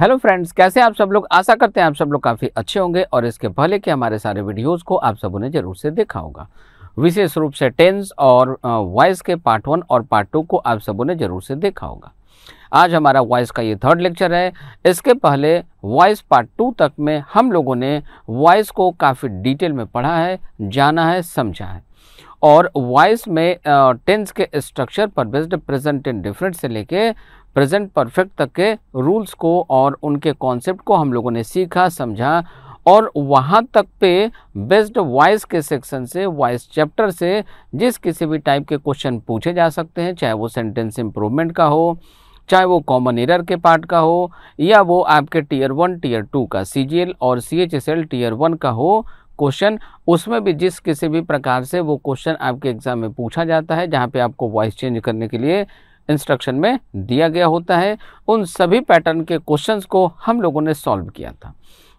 hello friends कैसे आप सब लोग आशा करते हैं आप सब लोग काफ़ी अच्छे होंगे और इसके पहले के हमारे सारे वीडियोस को आप सबों ने जरूर से देखा होगा विशेष रूप से टेंस और वॉइस के पार्ट वन और पार्ट टू को आप सबों ने जरूर से देखा होगा आज हमारा वॉइस का ये थर्ड लेक्चर है इसके पहले वॉइस पार्ट टू तक में हम लोगों ने वॉइस को काफ़ी डिटेल में पढ़ा है जाना है समझा है और वॉइस में टेंस के स्ट्रक्चर पर बेस्ड प्रेजेंट इन डिफरेंट से लेके प्रेजेंट परफेक्ट तक के रूल्स को और उनके कॉन्सेप्ट को हम लोगों ने सीखा समझा और वहाँ तक पे बेस्ट वॉइस के सेक्शन से वॉइस चैप्टर से जिस किसी भी टाइप के क्वेश्चन पूछे जा सकते हैं चाहे वो सेंटेंस इम्प्रूवमेंट का हो चाहे वो कॉमन एरर के पार्ट का हो या वो आपके टीयर वन टीयर टू का सी और C H S L tier one का हो क्वेश्चन उसमें भी जिस किसी भी प्रकार से वो क्वेश्चन आपके एग्ज़ाम में पूछा जाता है जहाँ पे आपको वॉइस चेंज करने के लिए इंस्ट्रक्शन में दिया गया होता है उन सभी पैटर्न के क्वेश्चंस को हम लोगों ने सॉल्व किया था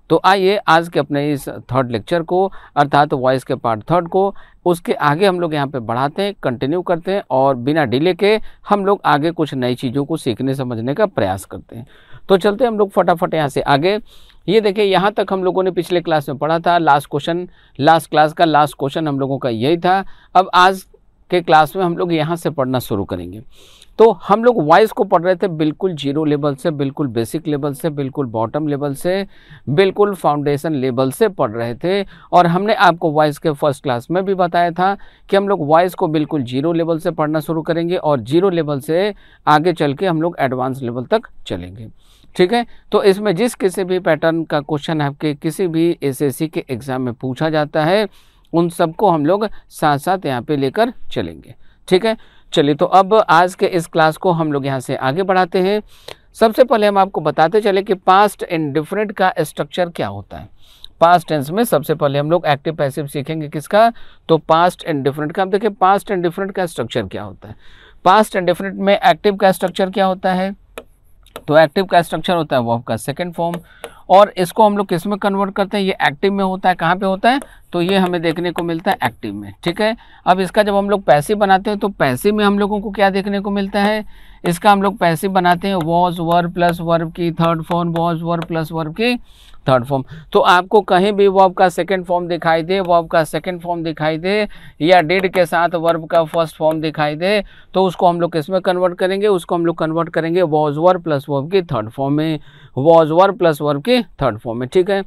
तो आइए आज के अपने इस थर्ड लेक्चर को अर्थात वॉइस के पार्ट थर्ड को उसके आगे हम लोग यहाँ पे बढ़ाते हैं कंटिन्यू करते हैं और बिना डिले के हम लोग आगे कुछ नई चीज़ों को सीखने समझने का प्रयास करते हैं तो चलते हैं हम लोग फटाफट यहाँ से आगे ये देखिए यहाँ तक हम लोगों ने पिछले क्लास में पढ़ा था लास्ट क्वेश्चन लास्ट क्लास का लास्ट क्वेश्चन हम लोगों का यही था अब आज के क्लास में हम लोग यहाँ से पढ़ना शुरू करेंगे तो हम लोग वॉइस को पढ़ रहे थे बिल्कुल जीरो लेवल से बिल्कुल बेसिक लेवल से बिल्कुल बॉटम लेवल से बिल्कुल फाउंडेशन लेवल से पढ़ रहे थे और हमने आपको वॉइस के फर्स्ट क्लास में भी बताया था कि हम लोग वॉइस को बिल्कुल जीरो लेवल से पढ़ना शुरू करेंगे और जीरो लेवल से आगे चल के हम लोग एडवांस लेवल तक चलेंगे ठीक है तो इसमें जिस किसी भी पैटर्न का क्वेश्चन आपके किसी भी एस के एग्ज़ाम में पूछा जाता है उन सबको हम लोग साथ साथ यहाँ पर लेकर चलेंगे ठीक है चलिए तो अब आज के इस क्लास को हम लोग यहाँ से आगे बढ़ाते हैं सबसे पहले हम आपको बताते चले कि पास्ट एंड डिफरेंट का स्ट्रक्चर क्या होता है पास्ट टेंस में सबसे पहले हम लोग एक्टिव पैसिव सीखेंगे किसका तो पास्ट एंड डिफरेंट का हम देखें पास्ट एंड डिफरेंट का स्ट्रक्चर क्या होता है पास्ट एंड डिफरेंट में एक्टिव का स्ट्रक्चर क्या होता है तो एक्टिव का स्ट्रक्चर होता है वो आपका सेकेंड फॉर्म और इसको हम लोग किस में कन्वर्ट करते हैं ये एक्टिव में होता है कहाँ पे होता है तो ये हमें देखने को मिलता है एक्टिव में ठीक है अब इसका जब हम लोग पैसे बनाते हैं तो पैसे में हम लोगों को क्या देखने को मिलता है इसका हम लोग पैसे बनाते हैं वॉज वर्ब प्लस वर्ब की third form was verb plus verb की थर्ड फॉर्म तो आपको कहीं भी वर्ब का सेकंड फॉर्म दिखाई दे वर्ब का सेकंड फॉर्म दिखाई दे या डिड के साथ वर्ब का फर्स्ट फॉर्म दिखाई दे तो उसको हम लोग किसमें कन्वर्ट करेंगे उसको हम लोग कन्वर्ट करेंगे वॉज वर्ब प्लस वर्ब की थर्ड फॉर्म में वॉज वर्ब प्लस वर्ब की थर्ड फॉर्म में ठीक है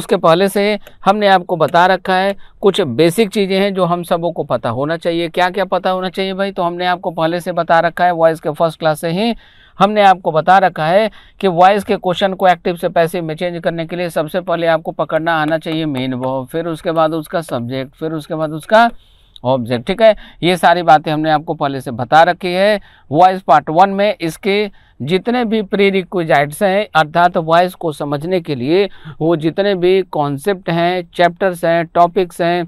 उसके पहले से हमने आपको बता रखा है कुछ बेसिक चीज़ें हैं जो हम सबों को पता होना चाहिए क्या क्या पता होना चाहिए भाई तो हमने आपको पहले से बता रखा है वॉइस के फर्स्ट क्लास से ही हमने आपको बता रखा है कि वॉइस के क्वेश्चन को एक्टिव से पैसे में चेंज करने के लिए सबसे पहले आपको पकड़ना आना चाहिए मेन वर्ब फिर उसके बाद उसका सब्जेक्ट फिर उसके बाद उसका ऑब्जेक्ट ठीक है ये सारी बातें हमने आपको पहले से बता रखी है वॉइस पार्ट वन में इसके जितने भी प्री हैं अर्थात वॉइस को समझने के लिए वो जितने भी कॉन्सेप्ट हैं चैप्टर्स हैं टॉपिक्स हैं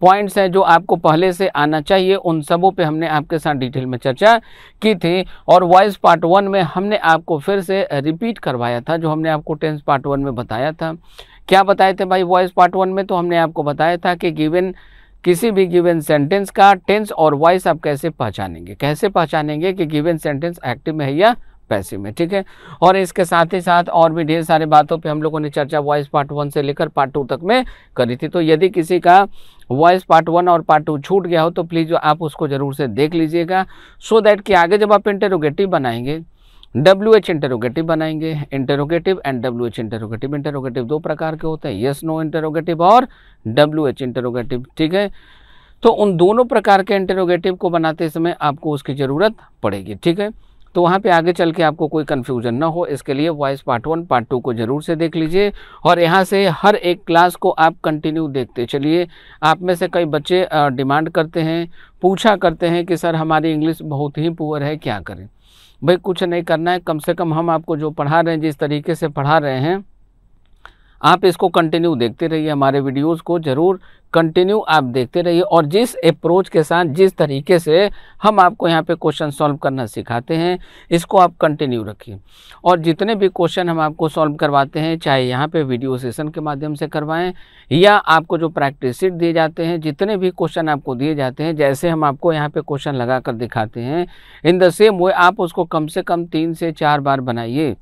पॉइंट्स हैं जो आपको पहले से आना चाहिए उन सबों पे हमने आपके साथ डिटेल में चर्चा की थी और वॉइस पार्ट वन में हमने आपको फिर से रिपीट करवाया था जो हमने आपको टेंस पार्ट वन में बताया था क्या बताए थे भाई वॉइस पार्ट वन में तो हमने आपको बताया था कि गिवन किसी भी गिवन सेंटेंस का टेंस और वॉइस आप कैसे पहचानेंगे कैसे पहचानेंगे कि गिवन सेंटेंस एक्टिव में है या पैसिव में ठीक है और इसके साथ ही साथ और भी ढेर सारे बातों पे हम लोगों ने चर्चा वॉइस पार्ट वन से लेकर पार्ट टू तक में करी थी तो यदि किसी का वॉइस पार्ट वन और पार्ट टू छूट गया हो तो प्लीज़ आप उसको ज़रूर से देख लीजिएगा सो so दैट कि आगे जब आप इंटेरोगेटिव बनाएंगे डब्ल्यू एच इंटरोगेटिव बनाएंगे interrogative and W H interrogative interrogative दो प्रकार के होते हैं यस नो इंटरोगेटिव और डब्ल्यू एच इंटरोगेटिव ठीक है तो उन दोनों प्रकार के इंटरोगेटिव को बनाते समय आपको उसकी ज़रूरत पड़ेगी ठीक है तो वहाँ पे आगे चल के आपको कोई कन्फ्यूजन ना हो इसके लिए voice part one part two को ज़रूर से देख लीजिए और यहाँ से हर एक क्लास को आप कंटिन्यू देखते चलिए आप में से कई बच्चे डिमांड करते हैं पूछा करते हैं कि सर हमारी इंग्लिश बहुत ही पुअर है क्या करें भाई कुछ नहीं करना है कम से कम हम आपको जो पढ़ा रहे हैं जिस तरीके से पढ़ा रहे हैं आप इसको कंटिन्यू देखते रहिए हमारे वीडियोस को ज़रूर कंटिन्यू आप देखते रहिए और जिस अप्रोच के साथ जिस तरीके से हम आपको यहाँ पे क्वेश्चन सॉल्व करना सिखाते हैं इसको आप कंटिन्यू रखिए और जितने भी क्वेश्चन हम आपको सॉल्व करवाते हैं चाहे यहाँ पे वीडियो सेशन के माध्यम से करवाएं या आपको जो प्रैक्टिस सीट दिए जाते हैं जितने भी क्वेश्चन आपको दिए जाते हैं जैसे हम आपको यहाँ पर क्वेश्चन लगा कर दिखाते हैं इन द सेम वे आप उसको कम से कम तीन से चार बार बनाइए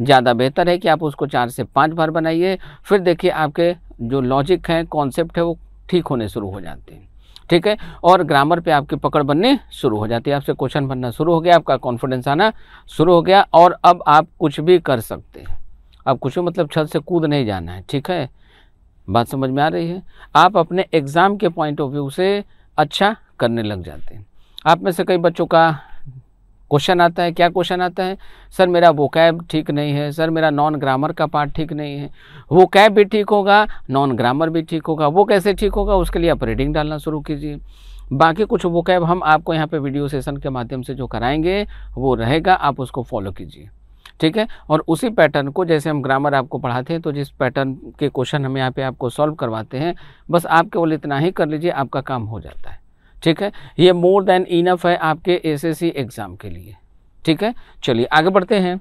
ज़्यादा बेहतर है कि आप उसको चार से पाँच बार बनाइए फिर देखिए आपके जो लॉजिक हैं कॉन्सेप्ट है वो ठीक होने शुरू हो जाते हैं ठीक है और ग्रामर पे आपकी पकड़ बननी शुरू हो जाती है आपसे क्वेश्चन बनना शुरू हो गया आपका कॉन्फिडेंस आना शुरू हो गया और अब आप कुछ भी कर सकते हैं अब कुछ मतलब छत से कूद नहीं जाना है ठीक है बात समझ में आ रही है आप अपने एग्ज़ाम के पॉइंट ऑफ व्यू से अच्छा करने लग जाते हैं आप में से कई बच्चों का क्वेश्चन आता है क्या क्वेश्चन आता है सर मेरा वो कैब ठीक नहीं है सर मेरा नॉन ग्रामर का पार्ट ठीक नहीं है वो कैब भी ठीक होगा नॉन ग्रामर भी ठीक होगा वो कैसे ठीक होगा उसके लिए आप रीडिंग डालना शुरू कीजिए बाकी कुछ वो कैब हम आपको यहाँ पे वीडियो सेशन के माध्यम से जो कराएंगे वो रहेगा आप उसको फॉलो कीजिए ठीक है और उसी पैटर्न को जैसे हम ग्रामर आपको पढ़ाते हैं तो जिस पैटर्न के क्वेश्चन हम यहाँ पर आपको सॉल्व करवाते हैं बस आप केवल इतना ही कर लीजिए आपका काम हो जाता है ठीक है ये मोर देन इनफ है आपके एसएससी एग्ज़ाम के लिए ठीक है चलिए आगे बढ़ते हैं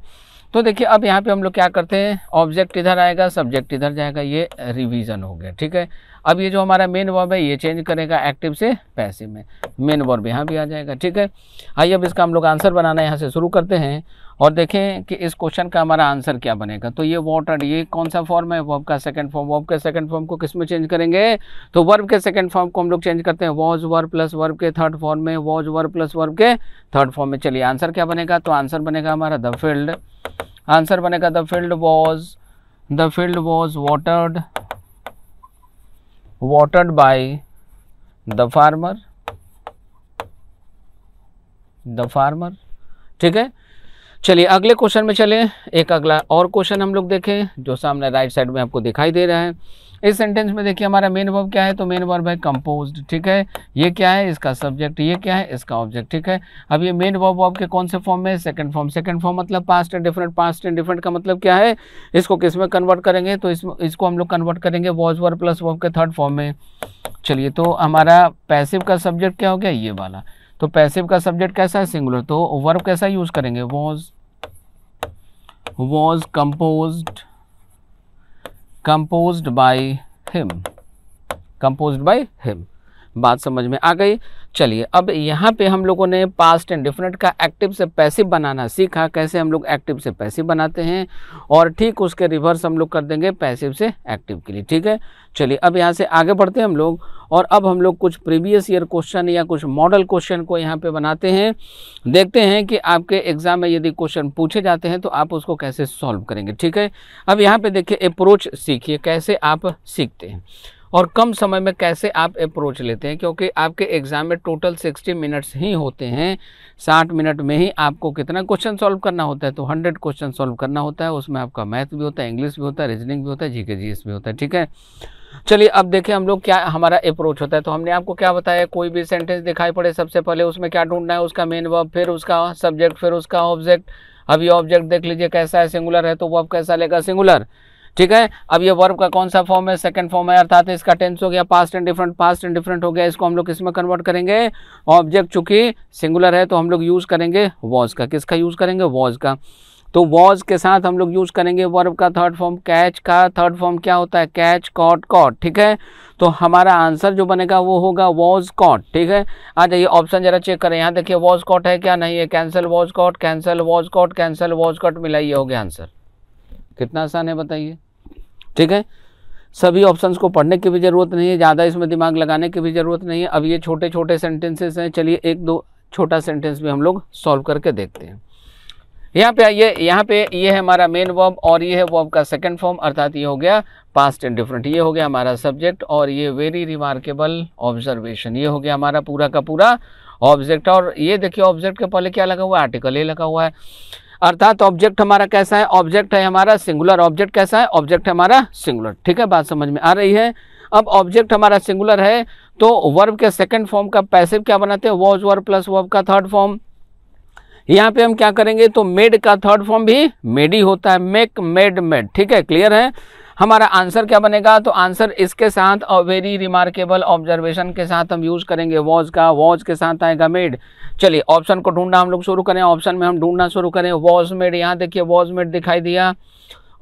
तो देखिए अब यहाँ पे हम लोग क्या करते हैं ऑब्जेक्ट इधर आएगा सब्जेक्ट इधर जाएगा ये रिवीजन हो गया ठीक है अब ये जो हमारा मेन वर्ब है ये चेंज करेगा एक्टिव से पैसिव में मेन वर्ब यहाँ भी आ जाएगा ठीक है आइए अब इसका हम लोग आंसर बनाना यहाँ से शुरू करते हैं और देखें कि इस क्वेश्चन का हमारा आंसर क्या बनेगा तो ये वॉट ये कौन सा फॉर्म है वर्ब का सेकंड फॉर्म वर्ब के सेकंड फॉर्म को किस में चेंज करेंगे तो वर्ब के सेकंड फॉर्म को हम लोग चेंज करते हैं वॉज वर्ब प्लस वर्ब के थर्ड फॉर्म में वॉज वर्ब प्लस वर्ब के थर्ड फॉर्म में चलिए आंसर क्या बनेगा तो आंसर बनेगा हमारा द फील्ड आंसर बनेगा the field was the field was watered watered by the farmer the farmer ठीक है चलिए अगले क्वेश्चन में चले एक अगला और क्वेश्चन हम लोग देखें जो सामने राइट साइड में आपको दिखाई दे रहा है इस सेंटेंस में देखिए हमारा मेन वर्ब क्या है तो मेन वर्ब है कंपोज ठीक है ये क्या है इसका सब्जेक्ट ये क्या है इसका ऑब्जेक्ट ठीक है अब ये मेन वर्ब वर्ब के कौन से फॉर्म में सेकंड फॉर्म सेकंड फॉर्म मतलब past and different past and different का मतलब क्या है इसको किस में कन्वर्ट करेंगे तो इस, इसको हम लोग कन्वर्ट करेंगे वॉज वर्ब प्लस वर्ब के थर्ड फॉर्म में चलिए तो हमारा पैसिव का सब्जेक्ट क्या हो गया ये वाला तो पैसिव का सब्जेक्ट कैसा है सिंगुलर तो वर्ब कैसा यूज़ करेंगे was was compose compose by him compose by him बात समझ में आ गई चलिए अब यहाँ पे हम लोगों ने पास्ट एंड डिफरेंट का एक्टिव से पैसिव बनाना सीखा कैसे हम लोग एक्टिव से पैसिव बनाते हैं और ठीक उसके रिवर्स हम लोग कर देंगे पैसिव से एक्टिव के लिए ठीक है चलिए अब यहाँ से आगे बढ़ते हैं हम लोग और अब हम लोग कुछ प्रीवियस ईयर क्वेश्चन या कुछ मॉडल क्वेश्चन को यहाँ पे बनाते हैं देखते हैं कि आपके एग्ज़ाम में यदि क्वेश्चन पूछे जाते हैं तो आप उसको कैसे सॉल्व करेंगे ठीक है अब यहाँ पे देखिए अप्रोच सीखिए कैसे आप सीखते हैं और कम समय में कैसे आप अप्रोच लेते हैं क्योंकि आपके एग्ज़ाम में टोटल 60 मिनट्स ही होते हैं 60 मिनट में ही आपको कितना क्वेश्चन सॉल्व करना होता है तो 100 क्वेश्चन सॉल्व करना होता है उसमें आपका मैथ भी होता है इंग्लिश भी होता है रीजनिंग भी होता है जीके जी भी होता है ठीक है चलिए अब देखें हम लोग क्या हमारा अप्रोच होता है तो हमने आपको क्या बताया कोई भी सेंटेंस दिखाई पड़े सबसे पहले उसमें क्या ढूंढना है उसका मेन वर्ब फिर उसका सब्जेक्ट फिर उसका ऑब्जेक्ट अभी ऑब्जेक्ट देख लीजिए कैसा है सिंगुलर है तो वर्ब कैसा लेगा सिंगुलर ठीक है अब ये वर्ब का कौन सा फॉर्म है सेकंड फॉर्म है अर्थात इसका टेंस हो गया past and different past and different हो गया इसको हम लोग किसमें कन्वर्ट करेंगे ऑब्जेक्ट चूंकि सिंगुलर है तो हम लोग यूज़ करेंगे वॉज का किसका यूज़ करेंगे वॉज का तो वॉज के साथ हम लोग यूज़ करेंगे वर्ब का थर्ड फॉर्म कैच का थर्ड फॉर्म क्या होता है कैच कॉट कॉट ठीक है तो हमारा आंसर जो बनेगा वो होगा वॉज कॉट ठीक है आ जाइए ऑप्शन जरा चेक करें यहाँ देखिए वॉज कॉट है क्या नहीं है cancel was caught cancel was caught cancel was caught मिलाइए हो गया आंसर कितना आसान है बताइए ठीक है सभी ऑप्शंस को पढ़ने की भी ज़रूरत नहीं है ज़्यादा इसमें दिमाग लगाने की भी ज़रूरत नहीं है अब ये छोटे छोटे सेंटेंसेस हैं चलिए एक दो छोटा सेंटेंस भी हम लोग सॉल्व करके देखते हैं यहाँ पे आइए यहाँ पे ये यह है हमारा मेन वर्ब और ये है वर्ब का सेकंड फॉर्म अर्थात ये हो गया पास्ट एंड डिफरेंट ये हो गया हमारा सब्जेक्ट और ये वेरी रिमार्केबल ऑब्जर्वेशन ये हो गया हमारा पूरा का पूरा ऑब्जेक्ट और ये देखिए ऑब्जेक्ट के पहले क्या लगा हुआ है आर्टिकल ये लगा हुआ है अर्थात ऑब्जेक्ट हमारा कैसा है ऑब्जेक्ट है हमारा सिंगुलर ऑब्जेक्ट कैसा है ऑब्जेक्ट हमारा सिंगुलर ठीक है बात समझ में आ रही है अब ऑब्जेक्ट हमारा सिंगुलर है तो वर्ब के सेकंड फॉर्म का पैसिव क्या बनाते हैं वॉज वर्ब प्लस वर्ब का थर्ड फॉर्म यहाँ पे हम क्या करेंगे तो मेड का थर्ड फॉर्म भी मेड ही होता है मेक मेड मेड ठीक है क्लियर है हमारा आंसर क्या बनेगा तो आंसर इसके साथ और वेरी रिमार्केबल ऑब्जर्वेशन के साथ हम यूज़ करेंगे वॉज का वॉज के साथ आएगा मेड चलिए ऑप्शन को ढूंढना हम लोग शुरू करें ऑप्शन में हम ढूंढना शुरू करें वॉज मेड यहाँ देखिए वॉज मेड दिखाई दिया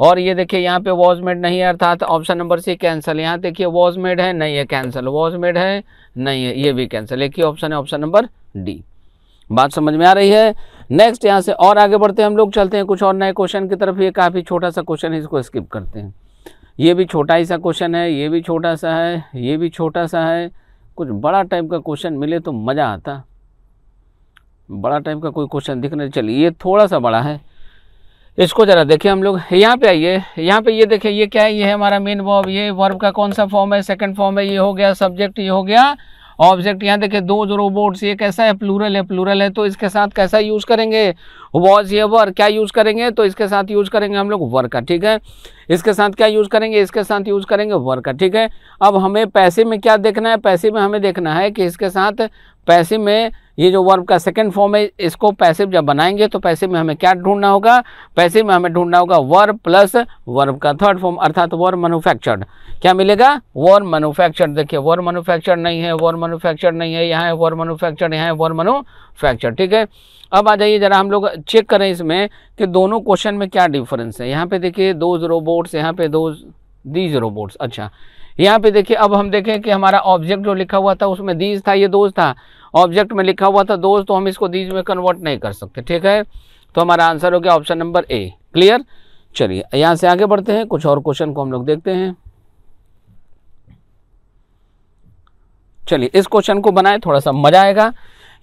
और ये देखिए यहाँ पे वॉज मेड नहीं है अर्थात ऑप्शन नंबर सी कैंसिल यहाँ देखिए वॉज मेड है नहीं है कैंसिल वॉज मेड है नहीं है ये भी कैंसिल एक ही ऑप्शन है ऑप्शन नंबर डी बात समझ में आ रही है नेक्स्ट यहाँ से और आगे बढ़ते हैं हम लोग चलते हैं कुछ और नए क्वेश्चन की तरफ ये काफ़ी छोटा सा क्वेश्चन है इसको स्किप करते हैं ये भी छोटा ही सा क्वेश्चन है ये भी छोटा सा है ये भी छोटा सा है कुछ बड़ा टाइप का क्वेश्चन मिले तो मज़ा आता बड़ा टाइप का कोई क्वेश्चन दिखने चलिए ये थोड़ा सा बड़ा है इसको ज़रा देखिए हम लोग यहाँ पे आइए यहाँ पे ये देखिए ये क्या है ये है हमारा मेन वर्ब ये वर्ब का कौन सा फॉर्म है सेकंड फॉर्म है ये हो गया सब्जेक्ट ये हो गया ऑब्जेक्ट यहाँ देखिए दो जो रोबोट्स ये कैसा है प्लूरल है प्लूरल है तो इसके साथ कैसा यूज़ करेंगे वॉज ये वर क्या यूज़ करेंगे तो इसके साथ यूज़ करेंगे हम लोग वर का ठीक है इसके साथ क्या यूज़ करेंगे इसके साथ यूज़ करेंगे वर का ठीक है अब हमें पैसे में क्या देखना है पैसे में हमें देखना है कि इसके साथ पैसे में ये जो वर्ब का सेकेंड फॉर्म है इसको पैसिव जब बनाएंगे तो पैसिव में हमें क्या ढूंढना होगा पैसिव में हमें ढूंढना होगा वर्ब प्लस वर्ब का थर्ड फॉर्म अर्थात वर्ब मैनुफैक्चर्ड क्या मिलेगा वर्ब मैनुफैक्चर्ड देखिए वर्ब मैनुफैक्चर्ड नहीं है वर्ब मैनुफैक्चर्ड नहीं है यहाँ है वर्ब मैनुफैक्चर्ड यहाँ है वर्ब मैनुफैक्चर ठीक है अब आ जाइए ज़रा हम लोग चेक करें इसमें कि दोनों क्वेश्चन में क्या डिफरेंस है यहाँ पे देखिए दोज रोबोट्स यहाँ पे दोज दीज रोबोट्स अच्छा यहाँ पे देखिए अब हम देखें कि हमारा ऑब्जेक्ट जो लिखा हुआ था उसमें दीज था ये दोज था ऑब्जेक्ट में लिखा हुआ था दोस्त तो हम इसको दीज में कन्वर्ट नहीं कर सकते ठीक है तो हमारा आंसर हो गया ऑप्शन नंबर ए क्लियर चलिए यहाँ से आगे बढ़ते हैं कुछ और क्वेश्चन को हम लोग देखते हैं चलिए इस क्वेश्चन को बनाए थोड़ा सा मजा आएगा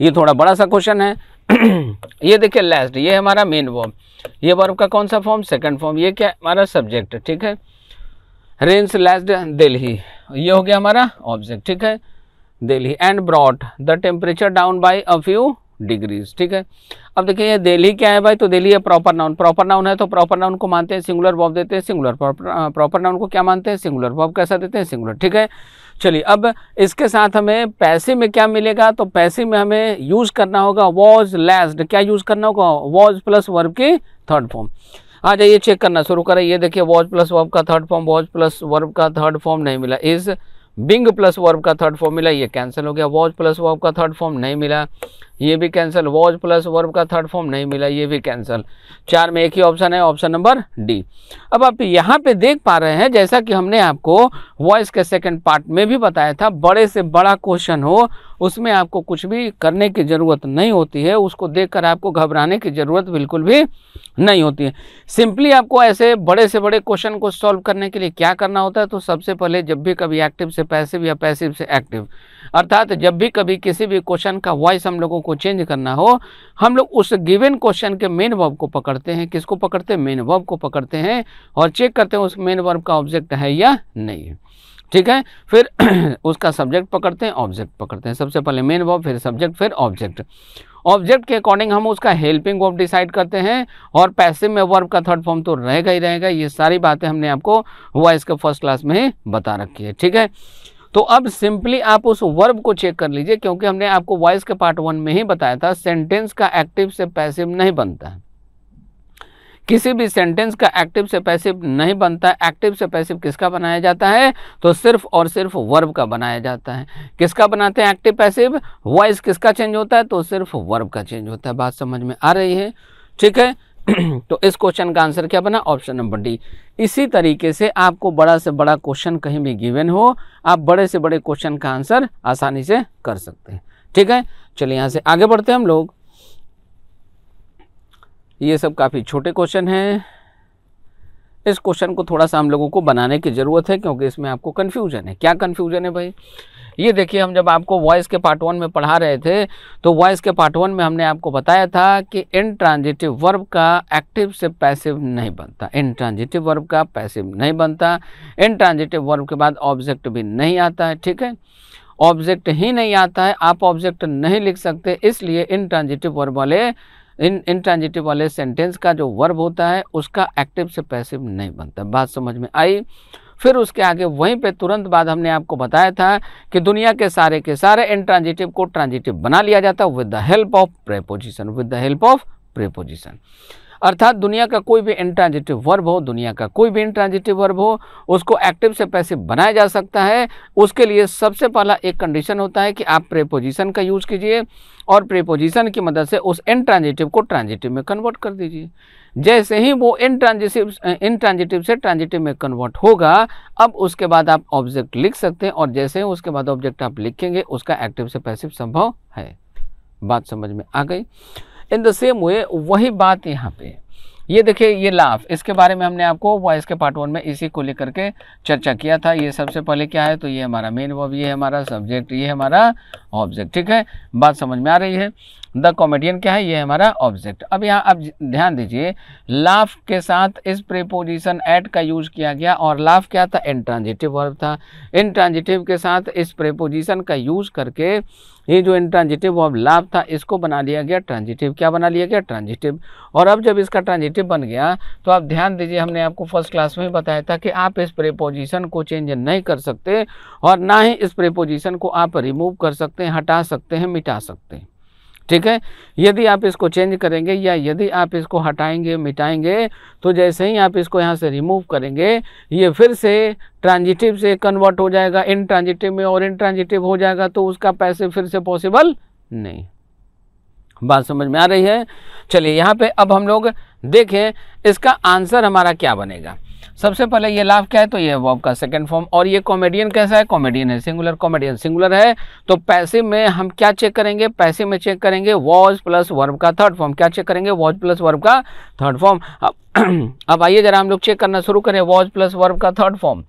ये थोड़ा बड़ा सा क्वेश्चन है ये देखिए लास्ट ये हमारा मेन फॉर्म ये वर्ब का कौन सा फॉर्म सेकंड फॉर्म ये क्या हमारा सब्जेक्ट ठीक है रेंस लास्ट दिल्ली ये हो गया हमारा ऑब्जेक्ट ठीक है Delhi and brought the temperature down by a few degrees ठीक है अब देखिए ये दिल्ली क्या है भाई तो दिल्ली है प्रॉपर नाउन प्रॉपर नाउन है तो प्रॉपर नाउन को मानते हैं सिंगुलर वर्ब देते हैं सिंगुलर प्रॉपर नाउन को क्या मानते हैं सिंगुलर वर्ब कैसा देते हैं सिंगुलर ठीक है चलिए अब इसके साथ हमें पैसे में क्या मिलेगा तो पैसे में हमें यूज़ करना होगा वॉज लेस्ड क्या यूज़ करना होगा वॉज प्लस वर्ब की थर्ड फॉर्म आ जाइए चेक करना शुरू करें ये देखिए वॉज प्लस वर्ब का third form was plus verb का थर्ड फॉर्म नहीं मिला इज़ बिंग प्लस वर्ब का थर्ड फॉर्म मिला ये कैंसिल हो गया वॉच प्लस वर्ब का थर्ड फॉर्म नहीं मिला ये भी कैंसिल वॉज प्लस वर्ब का थर्ड फॉर्म नहीं मिला ये भी कैंसिल चार में एक ही ऑप्शन है ऑप्शन नंबर डी अब आप यहाँ पे देख पा रहे हैं जैसा कि हमने आपको वॉइस के सेकंड पार्ट में भी बताया था बड़े से बड़ा क्वेश्चन हो उसमें आपको कुछ भी करने की ज़रूरत नहीं होती है उसको देख आपको घबराने की ज़रूरत बिल्कुल भी नहीं होती है सिंपली आपको ऐसे बड़े से बड़े क्वेश्चन को सॉल्व करने के लिए क्या करना होता है तो सबसे पहले जब भी कभी एक्टिव से पैसिव या पैसिव से एक्टिव अर्थात जब भी कभी किसी भी क्वेश्चन का वॉइस हम लोगों को को चेंज करना हो हम लोग उस गिवन क्वेश्चन के मेन वर्ब को पकड़ते हैं किसको पकड़ते हैं मेन वर्ब को पकड़ते हैं और चेक करते हैं उस मेन वर्ब का ऑब्जेक्ट है या नहीं ठीक है फिर उसका सब्जेक्ट पकड़ते हैं ऑब्जेक्ट पकड़ते हैं सबसे पहले मेन वर्ब फिर सब्जेक्ट फिर ऑब्जेक्ट ऑब्जेक्ट के अकॉर्डिंग हम उसका हेल्पिंग वर्ब डिसाइड करते हैं और पैसिव में वर्ब का थर्ड फॉर्म तो रहेगा ही रहेगा ये सारी बातें हमने आपको वाइस के फर्स्ट क्लास में ही बता रखी है ठीक है तो अब सिंपली आप उस वर्ब को चेक कर लीजिए क्योंकि हमने आपको वॉइस के पार्ट वन में ही बताया था सेंटेंस का एक्टिव से पैसिव नहीं बनता है किसी भी सेंटेंस का एक्टिव से पैसिव नहीं बनता एक्टिव से पैसिव किसका बनाया जाता है तो सिर्फ और सिर्फ वर्ब का बनाया जाता है किसका बनाते हैं एक्टिव पैसिव वॉइस किसका चेंज होता है तो सिर्फ वर्ब का चेंज होता है बात समझ में आ रही है ठीक है तो इस क्वेश्चन का आंसर क्या बना ऑप्शन नंबर डी इसी तरीके से आपको बड़ा से बड़ा क्वेश्चन कहीं भी गिवन हो आप बड़े से बड़े क्वेश्चन का आंसर आसानी से कर सकते हैं ठीक है चलिए यहां से आगे बढ़ते हैं हम लोग ये सब काफ़ी छोटे क्वेश्चन हैं इस क्वेश्चन को थोड़ा सा हम लोगों को बनाने की ज़रूरत है क्योंकि इसमें आपको कन्फ्यूजन है क्या कंफ्यूजन है भाई ये देखिए हम जब आपको वॉइस के पार्ट वन में पढ़ा रहे थे तो वॉइस के पार्ट वन में हमने आपको बताया था कि इनट्रांजिटिव वर्ब का एक्टिव से पैसिव नहीं बनता इनट्रांजिटिव वर्ब का पैसिव नहीं बनता इनट्रांजिटिव वर्ब के बाद ऑब्जेक्ट भी नहीं आता है ठीक है ऑब्जेक्ट ही नहीं आता है आप ऑब्जेक्ट नहीं लिख सकते इसलिए इनट्रांजिटिव वर्ब वाले इन इनट्रांजिटिव वाले सेंटेंस का जो वर्ब होता है उसका एक्टिव से पैसिव नहीं बनता बात समझ में आई फिर उसके आगे वहीं पे तुरंत बाद हमने आपको बताया था कि दुनिया के सारे के सारे इंट्रांजिटिव को ट्रांजिटिव बना लिया जाता है with the help of preposition with the help of preposition अर्थात दुनिया का कोई भी इंट्रांजिटिव वर्ब हो दुनिया का कोई भी इंट्रांजिटिव वर्ब हो उसको एक्टिव से पैसे बनाया जा सकता है उसके लिए सबसे पहला एक कंडीशन होता है कि आप प्रेपोजिशन का यूज़ कीजिए और प्रेपोजिशन की मदद से उस इंट्रांजिटिव को ट्रांजिटिव में कन्वर्ट कर दीजिए जैसे ही वो इनट्रांजिटिव इनट्रांजिटिव से ट्रांजिटिव में कन्वर्ट होगा अब उसके बाद आप ऑब्जेक्ट लिख सकते हैं और जैसे ही उसके बाद ऑब्जेक्ट आप लिखेंगे उसका एक्टिव से पैसिव संभव है बात समझ में आ गई इन द सेम वे वही बात यहाँ पे ये देखिए ये लाफ इसके बारे में हमने आपको वॉइस के पार्ट वन में इसी को लेकर के चर्चा किया था ये सबसे पहले क्या है तो ये हमारा मेन वर्ब ये हमारा सब्जेक्ट ये हमारा ऑब्जेक्ट ठीक है बात समझ में आ रही है द कॉमेडियन क्या है ये हमारा ऑब्जेक्ट अब यहाँ अब ध्यान दीजिए लाफ के साथ इस प्रीपोजिशन एट का यूज किया गया और लाफ क्या था इंट्रांजिटिव वर्ब था इंट्रांजिटिव के साथ इस प्रीपोजिशन का यूज करके ये जो इंट्रांजिटिव वर्ब लाभ था इसको बना लिया गया ट्रांजिटिव क्या बना लिया गया ट्रांजिटिव और अब जब इसका ट्रांजिटिव बन गया तो आप ध्यान दीजिए हमने आपको फर्स्ट क्लास में बताया था कि आप इस प्रीपोजिशन को चेंज नहीं कर सकते और ना ही इस प्रीपोजिशन को आप रिमूव कर सकते हैं हटा सकते हैं मिटा सकते हैं ठीक है यदि आप इसको चेंज करेंगे या यदि आप इसको हटाएंगे मिटाएंगे तो जैसे ही आप इसको यहाँ से रिमूव करेंगे ये फिर से ट्रांजिटिव से कन्वर्ट हो जाएगा इन ट्रांजिटिव में और इन ट्रांजिटिव हो जाएगा तो उसका पैसे फिर से पॉसिबल नहीं बात समझ में आ रही है चलिए यहाँ पे अब हम लोग देखें इसका आंसर हमारा क्या बनेगा सबसे पहले ये लाभ क्या है तो ये वॉब का सेकंड फॉर्म और ये कॉमेडियन कैसा है कॉमेडियन है सिंगुलर कॉमेडियन सिंगुलर है तो पैसे में हम क्या चेक करेंगे पैसे में चेक करेंगे वॉज प्लस वर्ब का थर्ड फॉर्म क्या चेक करेंगे वॉज प्लस वर्ब का थर्ड फॉर्म अब आइए जरा हम लोग चेक करना शुरू करें वॉज प्लस वर्ब का थर्ड फॉर्म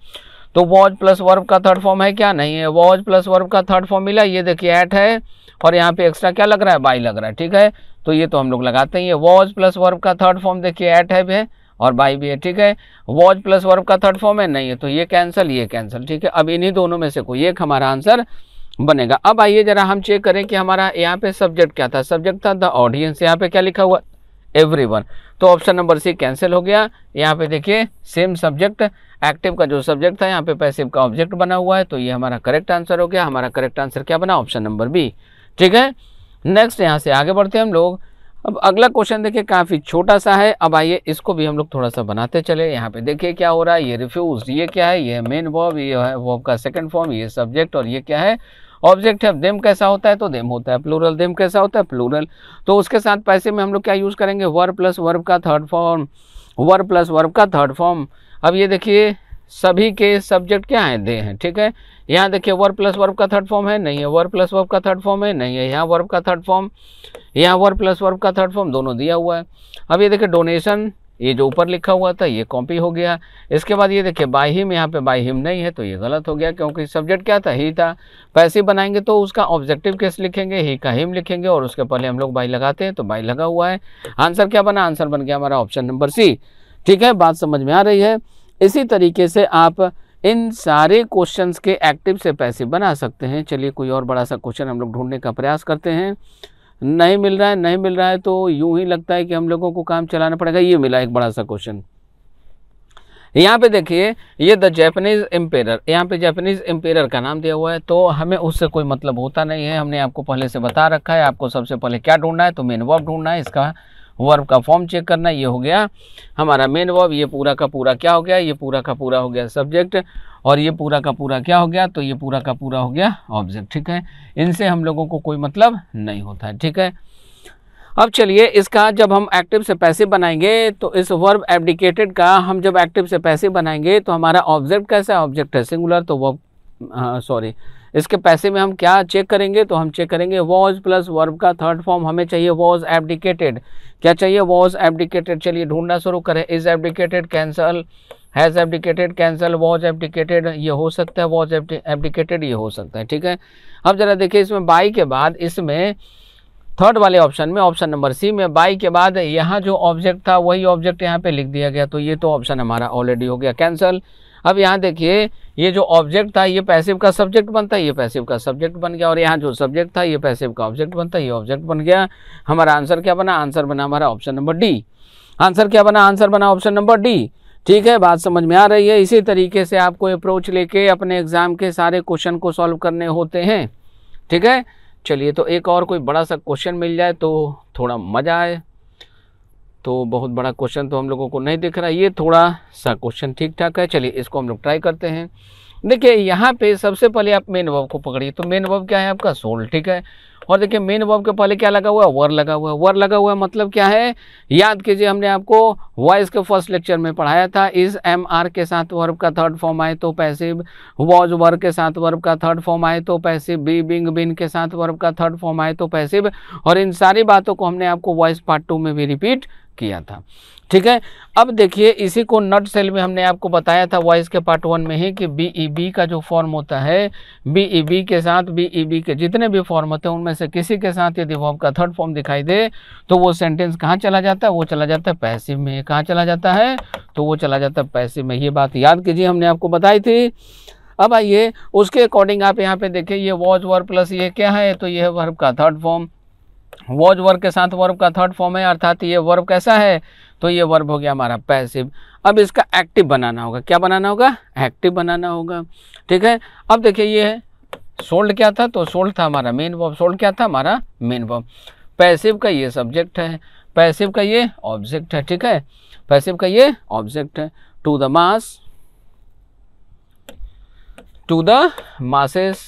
तो वॉज प्लस वर्ब का थर्ड फॉर्म है क्या नहीं है वॉज प्लस वर्ब का थर्ड फॉर्म मिला ये देखिए एट है और यहाँ पे एक्स्ट्रा क्या लग रहा है बाई लग रहा है ठीक है तो ये तो हम लोग लगाते हैं ये वॉज प्लस वर्ब का थर्ड फॉर्म देखिए ऐट है और बाई भी है ठीक है वॉज प्लस वर्ब का थर्ड फॉर्म है नहीं है तो ये कैंसिल ये कैंसिल ठीक है अब इन्हीं दोनों में से कोई एक हमारा आंसर बनेगा अब आइए जरा हम चेक करें कि हमारा यहाँ पे सब्जेक्ट क्या था सब्जेक्ट था द ऑडियंस यहाँ पे क्या लिखा हुआ एवरी वन तो ऑप्शन नंबर सी कैंसिल हो गया यहाँ पे देखिए सेम सब्जेक्ट एक्टिव का जो सब्जेक्ट था यहाँ पे पैसिव का ऑब्जेक्ट बना हुआ है तो ये हमारा करेक्ट आंसर हो गया हमारा करेक्ट आंसर क्या बना ऑप्शन नंबर बी ठीक है नेक्स्ट यहाँ से आगे बढ़ते हैं हम लोग अब अगला क्वेश्चन देखिए काफ़ी छोटा सा है अब आइए इसको भी हम लोग थोड़ा सा बनाते चले यहाँ पे देखिए क्या हो रहा है ये रिफ्यूज ये क्या है ये मेन वर्ब ये है वर्ब का सेकंड फॉर्म ये सब्जेक्ट और ये क्या है ऑब्जेक्ट है देम कैसा होता है तो देम होता है प्लूरल देम कैसा होता है प्लूरल तो उसके साथ पैसे में हम लोग क्या यूज़ करेंगे वर्ब प्लस वर्ब का third form verb plus verb का थर्ड फॉर्म अब ये देखिए सभी के सब्जेक्ट क्या हैं दे हैं ठीक है यहाँ देखिए वर्ब प्लस वर्ब का थर्ड फॉर्म है नहीं है वर्ब प्लस वर्ब का थर्ड फॉर्म है नहीं है यहाँ वर्ब का थर्ड फॉर्म यहाँ वर्ब प्लस वर्ब का थर्ड फॉर्म दोनों दिया हुआ है अब ये देखिए डोनेशन ये जो ऊपर लिखा हुआ था ये कॉपी हो गया इसके बाद ये देखिए बाई हिम यहाँ पे बाई हिम नहीं है तो ये गलत हो गया क्योंकि सब्जेक्ट क्या था ही था पैसे बनाएंगे तो उसका ऑब्जेक्टिव केस लिखेंगे ही का हिम लिखेंगे और उसके पहले हम लोग बाई लगाते हैं तो बाई लगा हुआ है आंसर क्या बना आंसर बन गया हमारा ऑप्शन नंबर सी ठीक है बात समझ में आ रही है इसी तरीके से आप इन सारे क्वेश्चंस के एक्टिव से पैसे बना सकते हैं चलिए कोई और बड़ा सा क्वेश्चन हम लोग ढूंढने का प्रयास करते हैं नहीं मिल रहा है नहीं मिल रहा है तो यूं ही लगता है कि हम लोगों को काम चलाना पड़ेगा ये मिला एक बड़ा सा क्वेश्चन यहाँ पे देखिए ये द जैपनीज़ एम्पेयर यहाँ पे जैपनीज़ एम्पेयर का नाम दिया हुआ है तो हमें उससे कोई मतलब होता नहीं है हमने आपको पहले से बता रखा है आपको सबसे पहले क्या ढूंढना है तो मेन वर्ब ढूंढना है इसका वर्ब का फॉर्म चेक करना ये हो गया हमारा मेन वर्ब ये पूरा का पूरा क्या हो गया ये पूरा का पूरा हो गया सब्जेक्ट और ये पूरा का पूरा क्या हो गया तो ये पूरा का पूरा हो गया ऑब्जेक्ट ठीक है इनसे हम लोगों को कोई मतलब नहीं होता है ठीक है अब चलिए इसका जब हम एक्टिव से पैसे बनाएंगे तो इस वर्ब एबडिकेटेड का हम जब एक्टिव से पैसे बनाएंगे तो हमारा ऑब्जेक्ट कैसा ऑब्जेक्ट है सिंगुलर तो वर्ब सॉरी इसके पैसे में हम क्या चेक करेंगे तो हम चेक करेंगे वॉज प्लस वर्ब का थर्ड फॉर्म हमें चाहिए वॉज एबडिकेटेड क्या चाहिए वॉज एबडिकेटेड चलिए ढूंढना शुरू करें is abdicated cancel has abdicated cancel was abdicated ये हो सकता है वॉज एबडिकेटेड ये हो सकता है ठीक है अब जरा देखिए इसमें बाई के बाद इसमें थर्ड वाले ऑप्शन में ऑप्शन नंबर सी में बाई के बाद यहाँ जो ऑब्जेक्ट था वही ऑब्जेक्ट यहाँ पे लिख दिया गया तो ये तो ऑप्शन हमारा ऑलरेडी हो गया कैंसल अब यहाँ देखिए ये जो ऑब्जेक्ट था ये पैसिव का सब्जेक्ट बनता है ये पैसिव का सब्जेक्ट बन गया और यहाँ जो सब्जेक्ट था ये पैसिव का ऑब्जेक्ट बनता है ये ऑब्जेक्ट बन गया हमारा आंसर क्या बना आंसर बना हमारा ऑप्शन नंबर डी आंसर क्या बना आंसर बना ऑप्शन नंबर डी ठीक है बात समझ में आ रही है इसी तरीके से आपको अप्रोच लेके अपने एग्ज़ाम के सारे क्वेश्चन को सॉल्व करने होते हैं ठीक है चलिए तो एक और कोई बड़ा सा क्वेश्चन मिल जाए तो थोड़ा मज़ा आए तो बहुत बड़ा क्वेश्चन तो हम लोगों को नहीं दिख रहा ये थोड़ा सा क्वेश्चन ठीक ठाक है चलिए इसको हम लोग ट्राई करते हैं देखिए यहाँ पे सबसे पहले आप मेन वर्ब को पकड़िए तो मेन वर्ब क्या है आपका सोल ठीक है और देखिए मेन वर्ब के पहले क्या लगा हुआ है वर लगा हुआ है वर लगा हुआ है मतलब क्या है याद कीजिए हमने आपको वॉइस के फर्स्ट लेक्चर में पढ़ाया था इस एम आर के साथ वर्ब का थर्ड फॉर्म आए तो पैसिव वॉज वर्ग के साथ वर्ब का थर्ड फॉर्म आए तो पैसिव बी बिंग बिन के साथ वर्ब का थर्ड फॉर्म आए तो पैसिव और इन सारी बातों को हमने आपको वॉइस पार्ट टू में भी रिपीट किया था ठीक है अब देखिए इसी को नट सेल में हमने आपको बताया था वॉइस के पार्ट वन में ही कि बी ई बी का जो फॉर्म होता है बी ई बी के साथ बी ई बी के जितने भी फॉर्म होते हैं उनमें से किसी के साथ यदि वर्ब का थर्ड फॉर्म दिखाई दे तो वो सेंटेंस कहाँ चला जाता है वो चला जाता है पैसिव में कहाँ चला जाता है तो वो चला जाता है पैसिव में ये बात याद कीजिए हमने आपको बताई थी अब आइए उसके अकॉर्डिंग आप यहाँ पे देखिए ये वॉज वर्ब प्लस ये क्या है तो ये वर्ब का थर्ड फॉर्म वॉज वर्ब के साथ वर्ब का थर्ड फॉर्म है अर्थात ये वर्ब कैसा है तो ये वर्ब हो गया हमारा पैसिव अब इसका एक्टिव बनाना होगा क्या बनाना होगा एक्टिव बनाना होगा ठीक है अब देखिए ये है सोल्ड क्या था तो सोल्ड था हमारा मेन वर्ब सोल्ड क्या था हमारा मेन वर्ब पैसिव का ये सब्जेक्ट है पैसिव का ये ऑब्जेक्ट है ठीक है पैसिव का ये ऑब्जेक्ट है to the mass to the masses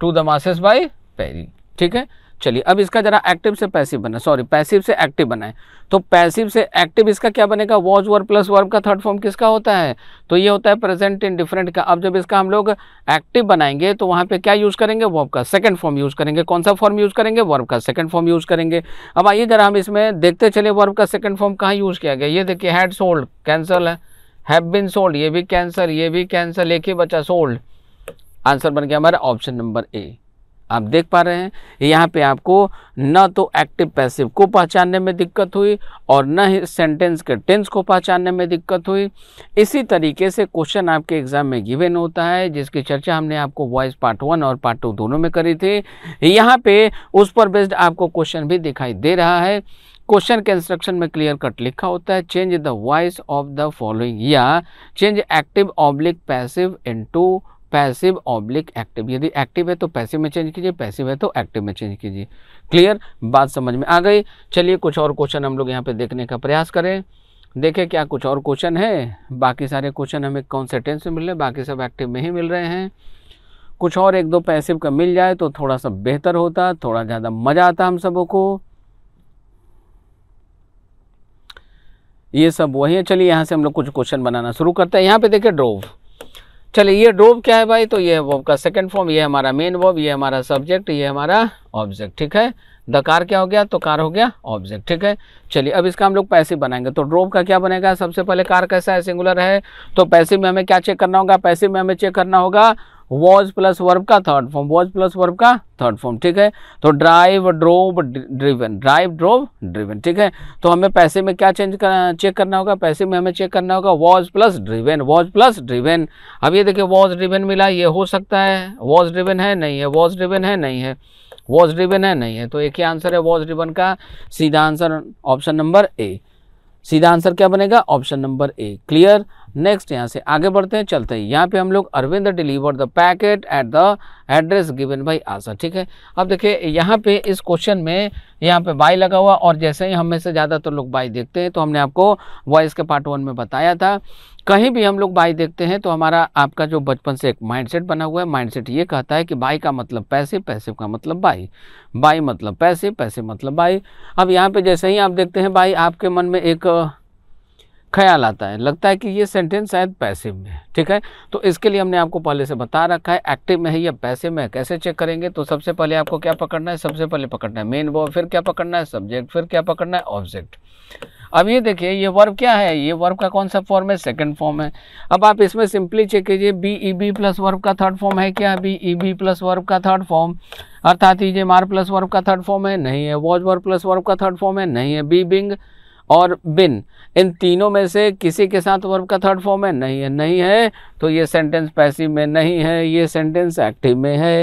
to the masses by Perry ठीक है चलिए अब इसका जरा एक्टिव से पैसिव बना सॉरी पैसिव से एक्टिव बनाए तो पैसिव से एक्टिव इसका क्या बनेगा वॉज वर्ब प्लस वर्ब का थर्ड फॉर्म किसका होता है तो ये होता है प्रेजेंट इन डिफरेंट का अब जब इसका हम लोग एक्टिव बनाएंगे तो वहाँ पे क्या यूज़ करेंगे वर्ब का सेकंड फॉर्म यूज़ करेंगे कौन सा फॉर्म यूज़ करेंगे वर्ब का सेकंड फॉर्म यूज़ करेंगे अब आइए जरा हम इसमें देखते चले वर्ब का सेकंड फॉर्म कहाँ यूज़ किया गया ये देखिए हैड सोल्ड कैंसल है हैव बिन सोल्ड ये भी कैंसल ये भी कैंसल एक ही बचा सोल्ड आंसर बन गया हमारा ऑप्शन नंबर ए आप देख पा रहे हैं यहाँ पे आपको न तो एक्टिव पैसिव को पहचानने में दिक्कत हुई और न ही सेंटेंस के टेंस को पहचानने में दिक्कत हुई इसी तरीके से क्वेश्चन आपके एग्ज़ाम में गिवेन होता है जिसकी चर्चा हमने आपको वॉइस पार्ट वन और पार्ट टू दोनों में करी थी यहाँ पे उस पर बेस्ड आपको क्वेश्चन भी दिखाई दे रहा है क्वेश्चन के इंस्ट्रक्शन में क्लियर कट लिखा होता है change the voice of the following या change active oblique passive to passive oblique active यदि एक्टिव है तो पैसिव में चेंज कीजिए पैसिव है तो एक्टिव में चेंज कीजिए क्लियर बात समझ में आ गई चलिए कुछ और क्वेश्चन हम लोग यहाँ पे देखने का प्रयास करें देखें क्या कुछ और क्वेश्चन है बाकी सारे क्वेश्चन हमें कौन से टेंस में मिल रहे हैं बाकी सब एक्टिव में ही मिल रहे हैं कुछ और एक दो पैसिव का मिल जाए तो थोड़ा सा बेहतर होता थोड़ा ज़्यादा मज़ा आता हम सबों को ये सब वही है चलिए यहाँ से हम लोग कुछ क्वेश्चन बनाना शुरू करते हैं यहाँ पे देखिए ड्रोव चलिए ये डोब क्या है भाई तो ये है का सेकंड फॉर्म ये हमारा मेन वर्ब ये हमारा सब्जेक्ट ये हमारा ऑब्जेक्ट ठीक है द कार क्या हो गया तो कार हो गया ऑब्जेक्ट ठीक है चलिए अब इसका हम लोग पैसे बनाएंगे तो ड्रोव का क्या बनेगा सबसे पहले कार कैसा है सिंगुलर है तो पैसे में हमें क्या चेक करना होगा पैसे में हमें चेक करना होगा वॉज प्लस वर्ब का third form was plus verb का थर्ड फॉर्म ठीक है तो drive drove driven drive drove driven ठीक है तो हमें पैसे में क्या चेंज कर, चेक करना होगा पैसे में हमें चेक करना होगा was plus driven was plus driven अब ये देखिए वॉज ड्रिवेन मिला ये हो सकता है वॉज ड्रिवेन है नहीं है वॉज ड्रिवेन है नहीं है वॉज ड्रिवेन है नहीं है तो एक ही आंसर है वॉज ड्रिवन का सीधा आंसर ऑप्शन नंबर ए सीधा आंसर क्या बनेगा option number A clear next यहाँ से आगे बढ़ते हैं चलते हैं यहाँ पे हम लोग Arvind deliver the packet at the address given by Asha ठीक है अब देखिए यहाँ पे इस क्वेश्चन में यहाँ पे बाई लगा हुआ और जैसे ही हम में से ज़्यादातर तो लोग बाई देखते हैं तो हमने आपको वॉइस के पार्ट वन में बताया था कहीं भी हम लोग बाई देखते हैं तो हमारा आपका जो बचपन से एक माइंडसेट बना हुआ है माइंडसेट ये कहता है कि बाई का मतलब पैसे पैसे का मतलब बाई बाई मतलब पैसे पैसे मतलब बाई अब यहाँ पे जैसे ही आप देखते हैं बाई आपके मन में एक ख्याल आता है लगता है कि ये सेंटेंस शायद पैसिव में है ठीक है तो इसके लिए हमने आपको पहले से बता रखा है एक्टिव में है या पैसिव में है कैसे चेक करेंगे तो सबसे पहले आपको क्या पकड़ना है सबसे पहले पकड़ना है मेन वर्ब फिर क्या पकड़ना है सब्जेक्ट फिर क्या पकड़ना है ऑब्जेक्ट अब ये देखिए ये वर्ब क्या है ये वर्ब का कौन सा फॉर्म है सेकेंड फॉर्म है अब आप इसमें सिंपली चेक कीजिए B E B plus verb का थर्ड फॉर्म है क्या B E B plus verb का थर्ड फॉर्म अर्थात ये मार प्लस वर्ब का थर्ड फॉर्म है नहीं है वॉज वर्ब प्लस वर्ब का थर्ड फॉर्म है नहीं है बी बिंग और बिन इन तीनों में से किसी के साथ वर्ब का थर्ड फॉर्म है नहीं है नहीं है तो ये सेंटेंस पैसिव में नहीं है ये सेंटेंस एक्टिव में है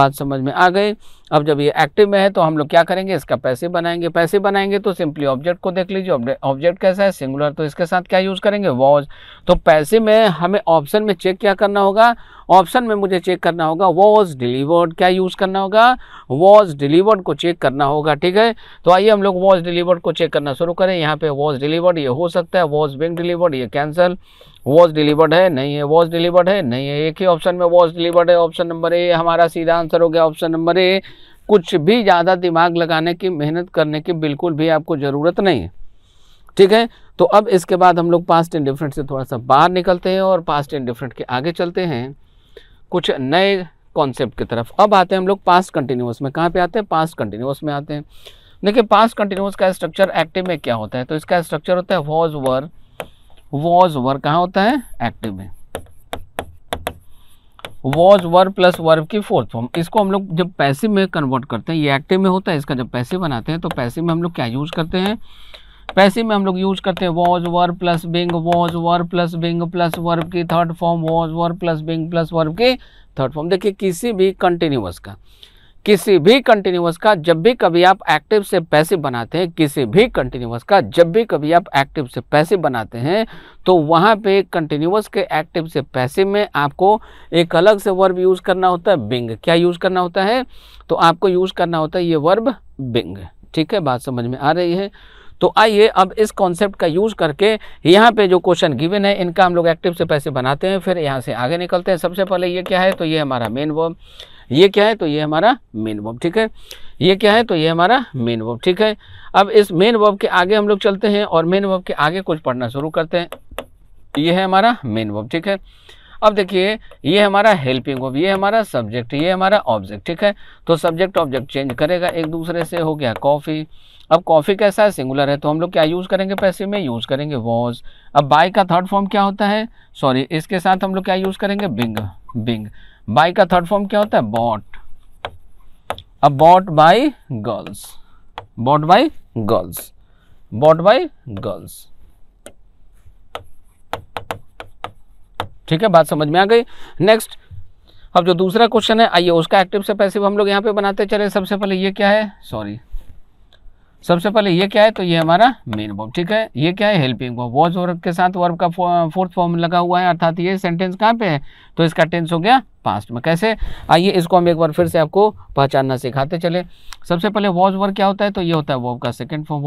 बात समझ में आ गई अब जब ये एक्टिव में है तो हम लोग क्या करेंगे इसका पैसे बनाएंगे पैसे बनाएंगे तो सिंपली ऑब्जेक्ट को देख लीजिए ऑब्जेक्ट कैसा है सिंगुलर तो इसके साथ क्या यूज़ करेंगे वॉज तो पैसे में हमें ऑप्शन में चेक क्या करना होगा ऑप्शन में मुझे चेक करना होगा वॉज डिलीवर्ड क्या यूज़ करना होगा वॉज डिलीवर्ड को चेक करना होगा ठीक है तो आइए हम लोग वॉज डिलीवर्ड को चेक करना शुरू करें यहाँ पे वॉज डिलीवर्ड ये हो सकता है वॉज बिंग डिलीवर्ड ये कैंसिल वॉज डिलीवर्ड है नहीं है वॉज डिलीवर्ड है नहीं है एक ही ऑप्शन में वॉज डिलीवर्ड है ऑप्शन नंबर ए हमारा सीधा आंसर हो गया ऑप्शन नंबर ए कुछ भी ज़्यादा दिमाग लगाने की मेहनत करने की बिल्कुल भी आपको ज़रूरत नहीं है ठीक है तो अब इसके बाद हम लोग पास्ट डिफरेंट से थोड़ा सा बाहर निकलते हैं और पास्ट डिफरेंट के आगे चलते हैं कुछ नए कॉन्सेप्ट की तरफ अब आते हैं हम लोग पास्ट कंटिन्यूस में कहाँ पे आते हैं पास्ट कंटिन्यूस में आते हैं देखिए पास्ट कंटिन्यूस का स्ट्रक्चर एक्टिव में क्या होता है तो इसका स्ट्रक्चर होता है वॉज वर वॉज वर कहाँ होता है एक्टिव में वॉज वर्ब प्लस वर्ब की फोर्थ फॉर्म इसको हम लोग जब पैसे में कन्वर्ट करते हैं ये एक्टिव में होता है इसका जब पैसे बनाते हैं तो पैसे में हम लोग क्या यूज़ करते हैं पैसे में हम लोग यूज करते हैं was were plus being was were plus being plus verb की third form was were plus being plus verb की थर्ड फॉर्म देखिए किसी भी कंटिन्यूस का किसी भी कंटिन्यूस का जब भी कभी आप एक्टिव से पैसे बनाते हैं किसी भी कंटिन्यूस का जब भी कभी आप एक्टिव से पैसे बनाते हैं तो वहाँ पे कंटिन्यूस के एक्टिव से पैसे में आपको एक अलग से वर्ब यूज़ करना होता है बिंग क्या यूज़ करना होता है तो आपको यूज़ करना होता है ये वर्ब बिंग ठीक है बात समझ में आ रही है तो आइए अब इस कॉन्सेप्ट का यूज़ करके यहाँ पे जो क्वेश्चन गिवन है इनका हम लोग एक्टिव से पैसे बनाते हैं फिर यहाँ से आगे निकलते हैं सबसे पहले ये क्या है तो ये हमारा मेन वर्ब ये क्या है तो ये हमारा मेन वर्ब ठीक है ये क्या है तो ये हमारा मेन वर्ब ठीक है अब इस मेन वर्ब के आगे हम लोग चलते हैं और मेन वर्ब के आगे कुछ पढ़ना शुरू करते हैं ये है हमारा मेन वर्ब ठीक है अब देखिए ये हमारा हेल्पिंग वर्ब ये हमारा सब्जेक्ट ये हमारा ऑब्जेक्ट ठीक है तो सब्जेक्ट ऑब्जेक्ट चेंज करेगा एक दूसरे से हो गया कॉफ़ी अब कॉफ़ी कैसा है सिंगुलर है तो हम लोग क्या यूज़ करेंगे पैसे में यूज़ करेंगे वॉज अब बाय का थर्ड फॉर्म क्या होता है सॉरी इसके साथ हम लोग क्या यूज़ करेंगे बिंग बिंग बाई का थर्ड फॉर्म क्या होता है बॉट अब bought by girls bought by girls bought by girls ठीक है बात समझ में आ गई नेक्स्ट अब जो दूसरा क्वेश्चन है आइए उसका एक्टिव से पैसिव हम लोग यहाँ पे बनाते चले सबसे पहले ये क्या है सॉरी सबसे पहले ये क्या है तो ये हमारा मेन वर्ब ठीक है ये क्या है हेल्पिंग वर्ब वॉज वर्ब के साथ वर्ब का फोर्थ फॉर्म लगा हुआ है अर्थात ये सेंटेंस कहाँ पे है तो इसका टेंस हो गया पास्ट में कैसे आइए इसको हम एक बार फिर से आपको पहचानना सिखाते चले सबसे पहले वॉज वर्ब क्या होता है तो ये होता है वर्ब का सेकेंड फॉर्म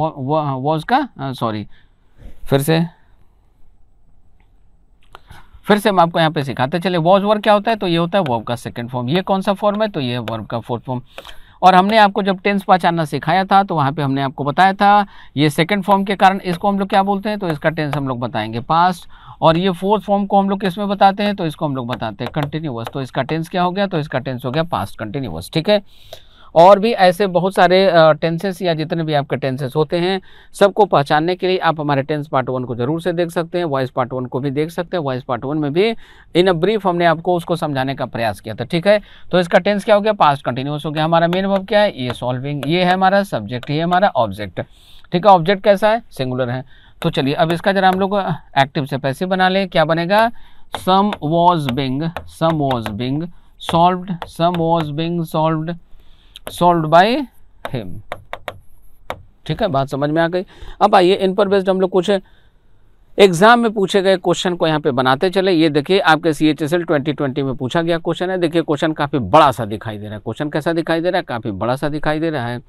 वॉज का सॉरी फिर से फिर से हम आपको यहाँ पे सिखाते चले वॉज वर्ब क्या होता है तो ये होता है वर्ब का सेकेंड फॉर्म ये कौन सा फॉर्म है तो ये वर्ब का फोर्थ फॉर्म और हमने आपको जब टेंस पहचानना सिखाया था तो वहाँ पे हमने आपको बताया था ये सेकंड फॉर्म के कारण इसको हम लोग क्या बोलते हैं तो इसका टेंस हम लोग बताएंगे पास्ट और ये फोर्थ फॉर्म को हम लोग किस में बताते हैं तो इसको हम लोग बताते हैं कंटिन्यूस तो इसका टेंस क्या हो गया तो इसका टेंस हो गया पास्ट कंटिन्यूस ठीक है और भी ऐसे बहुत सारे टेंसेस या जितने भी आपके टेंसेस होते हैं सबको पहचानने के लिए आप हमारे टेंस पार्ट वन को जरूर से देख सकते हैं वॉइस पार्ट वन को भी देख सकते हैं वॉइस पार्ट वन में भी इन अ ब्रीफ हमने आपको उसको समझाने का प्रयास किया था ठीक है तो इसका टेंस क्या हो गया पास्ट कंटिन्यूस हो गया हमारा मेन वर्ब क्या है ये सॉल्विंग ये है हमारा सब्जेक्ट ये हमारा ऑब्जेक्ट ठीक है ऑब्जेक्ट कैसा है सिंगुलर है तो चलिए अब इसका जरा हम लोग एक्टिव से पैसे बना लें क्या बनेगा sum was being sum was being solve sum was being solved solve by him ठीक है बात समझ में आ गई अब आइए इन पर बेस्ड हम लोग कुछ एग्जाम में पूछे गए क्वेश्चन को यहाँ पे बनाते चले ये देखिए आपके C H S L twenty twenty में पूछा गया क्वेश्चन है देखिए क्वेश्चन काफ़ी बड़ा सा दिखाई दे रहा है क्वेश्चन कैसा दिखाई दे रहा है काफ़ी बड़ा सा दिखाई दे रहा है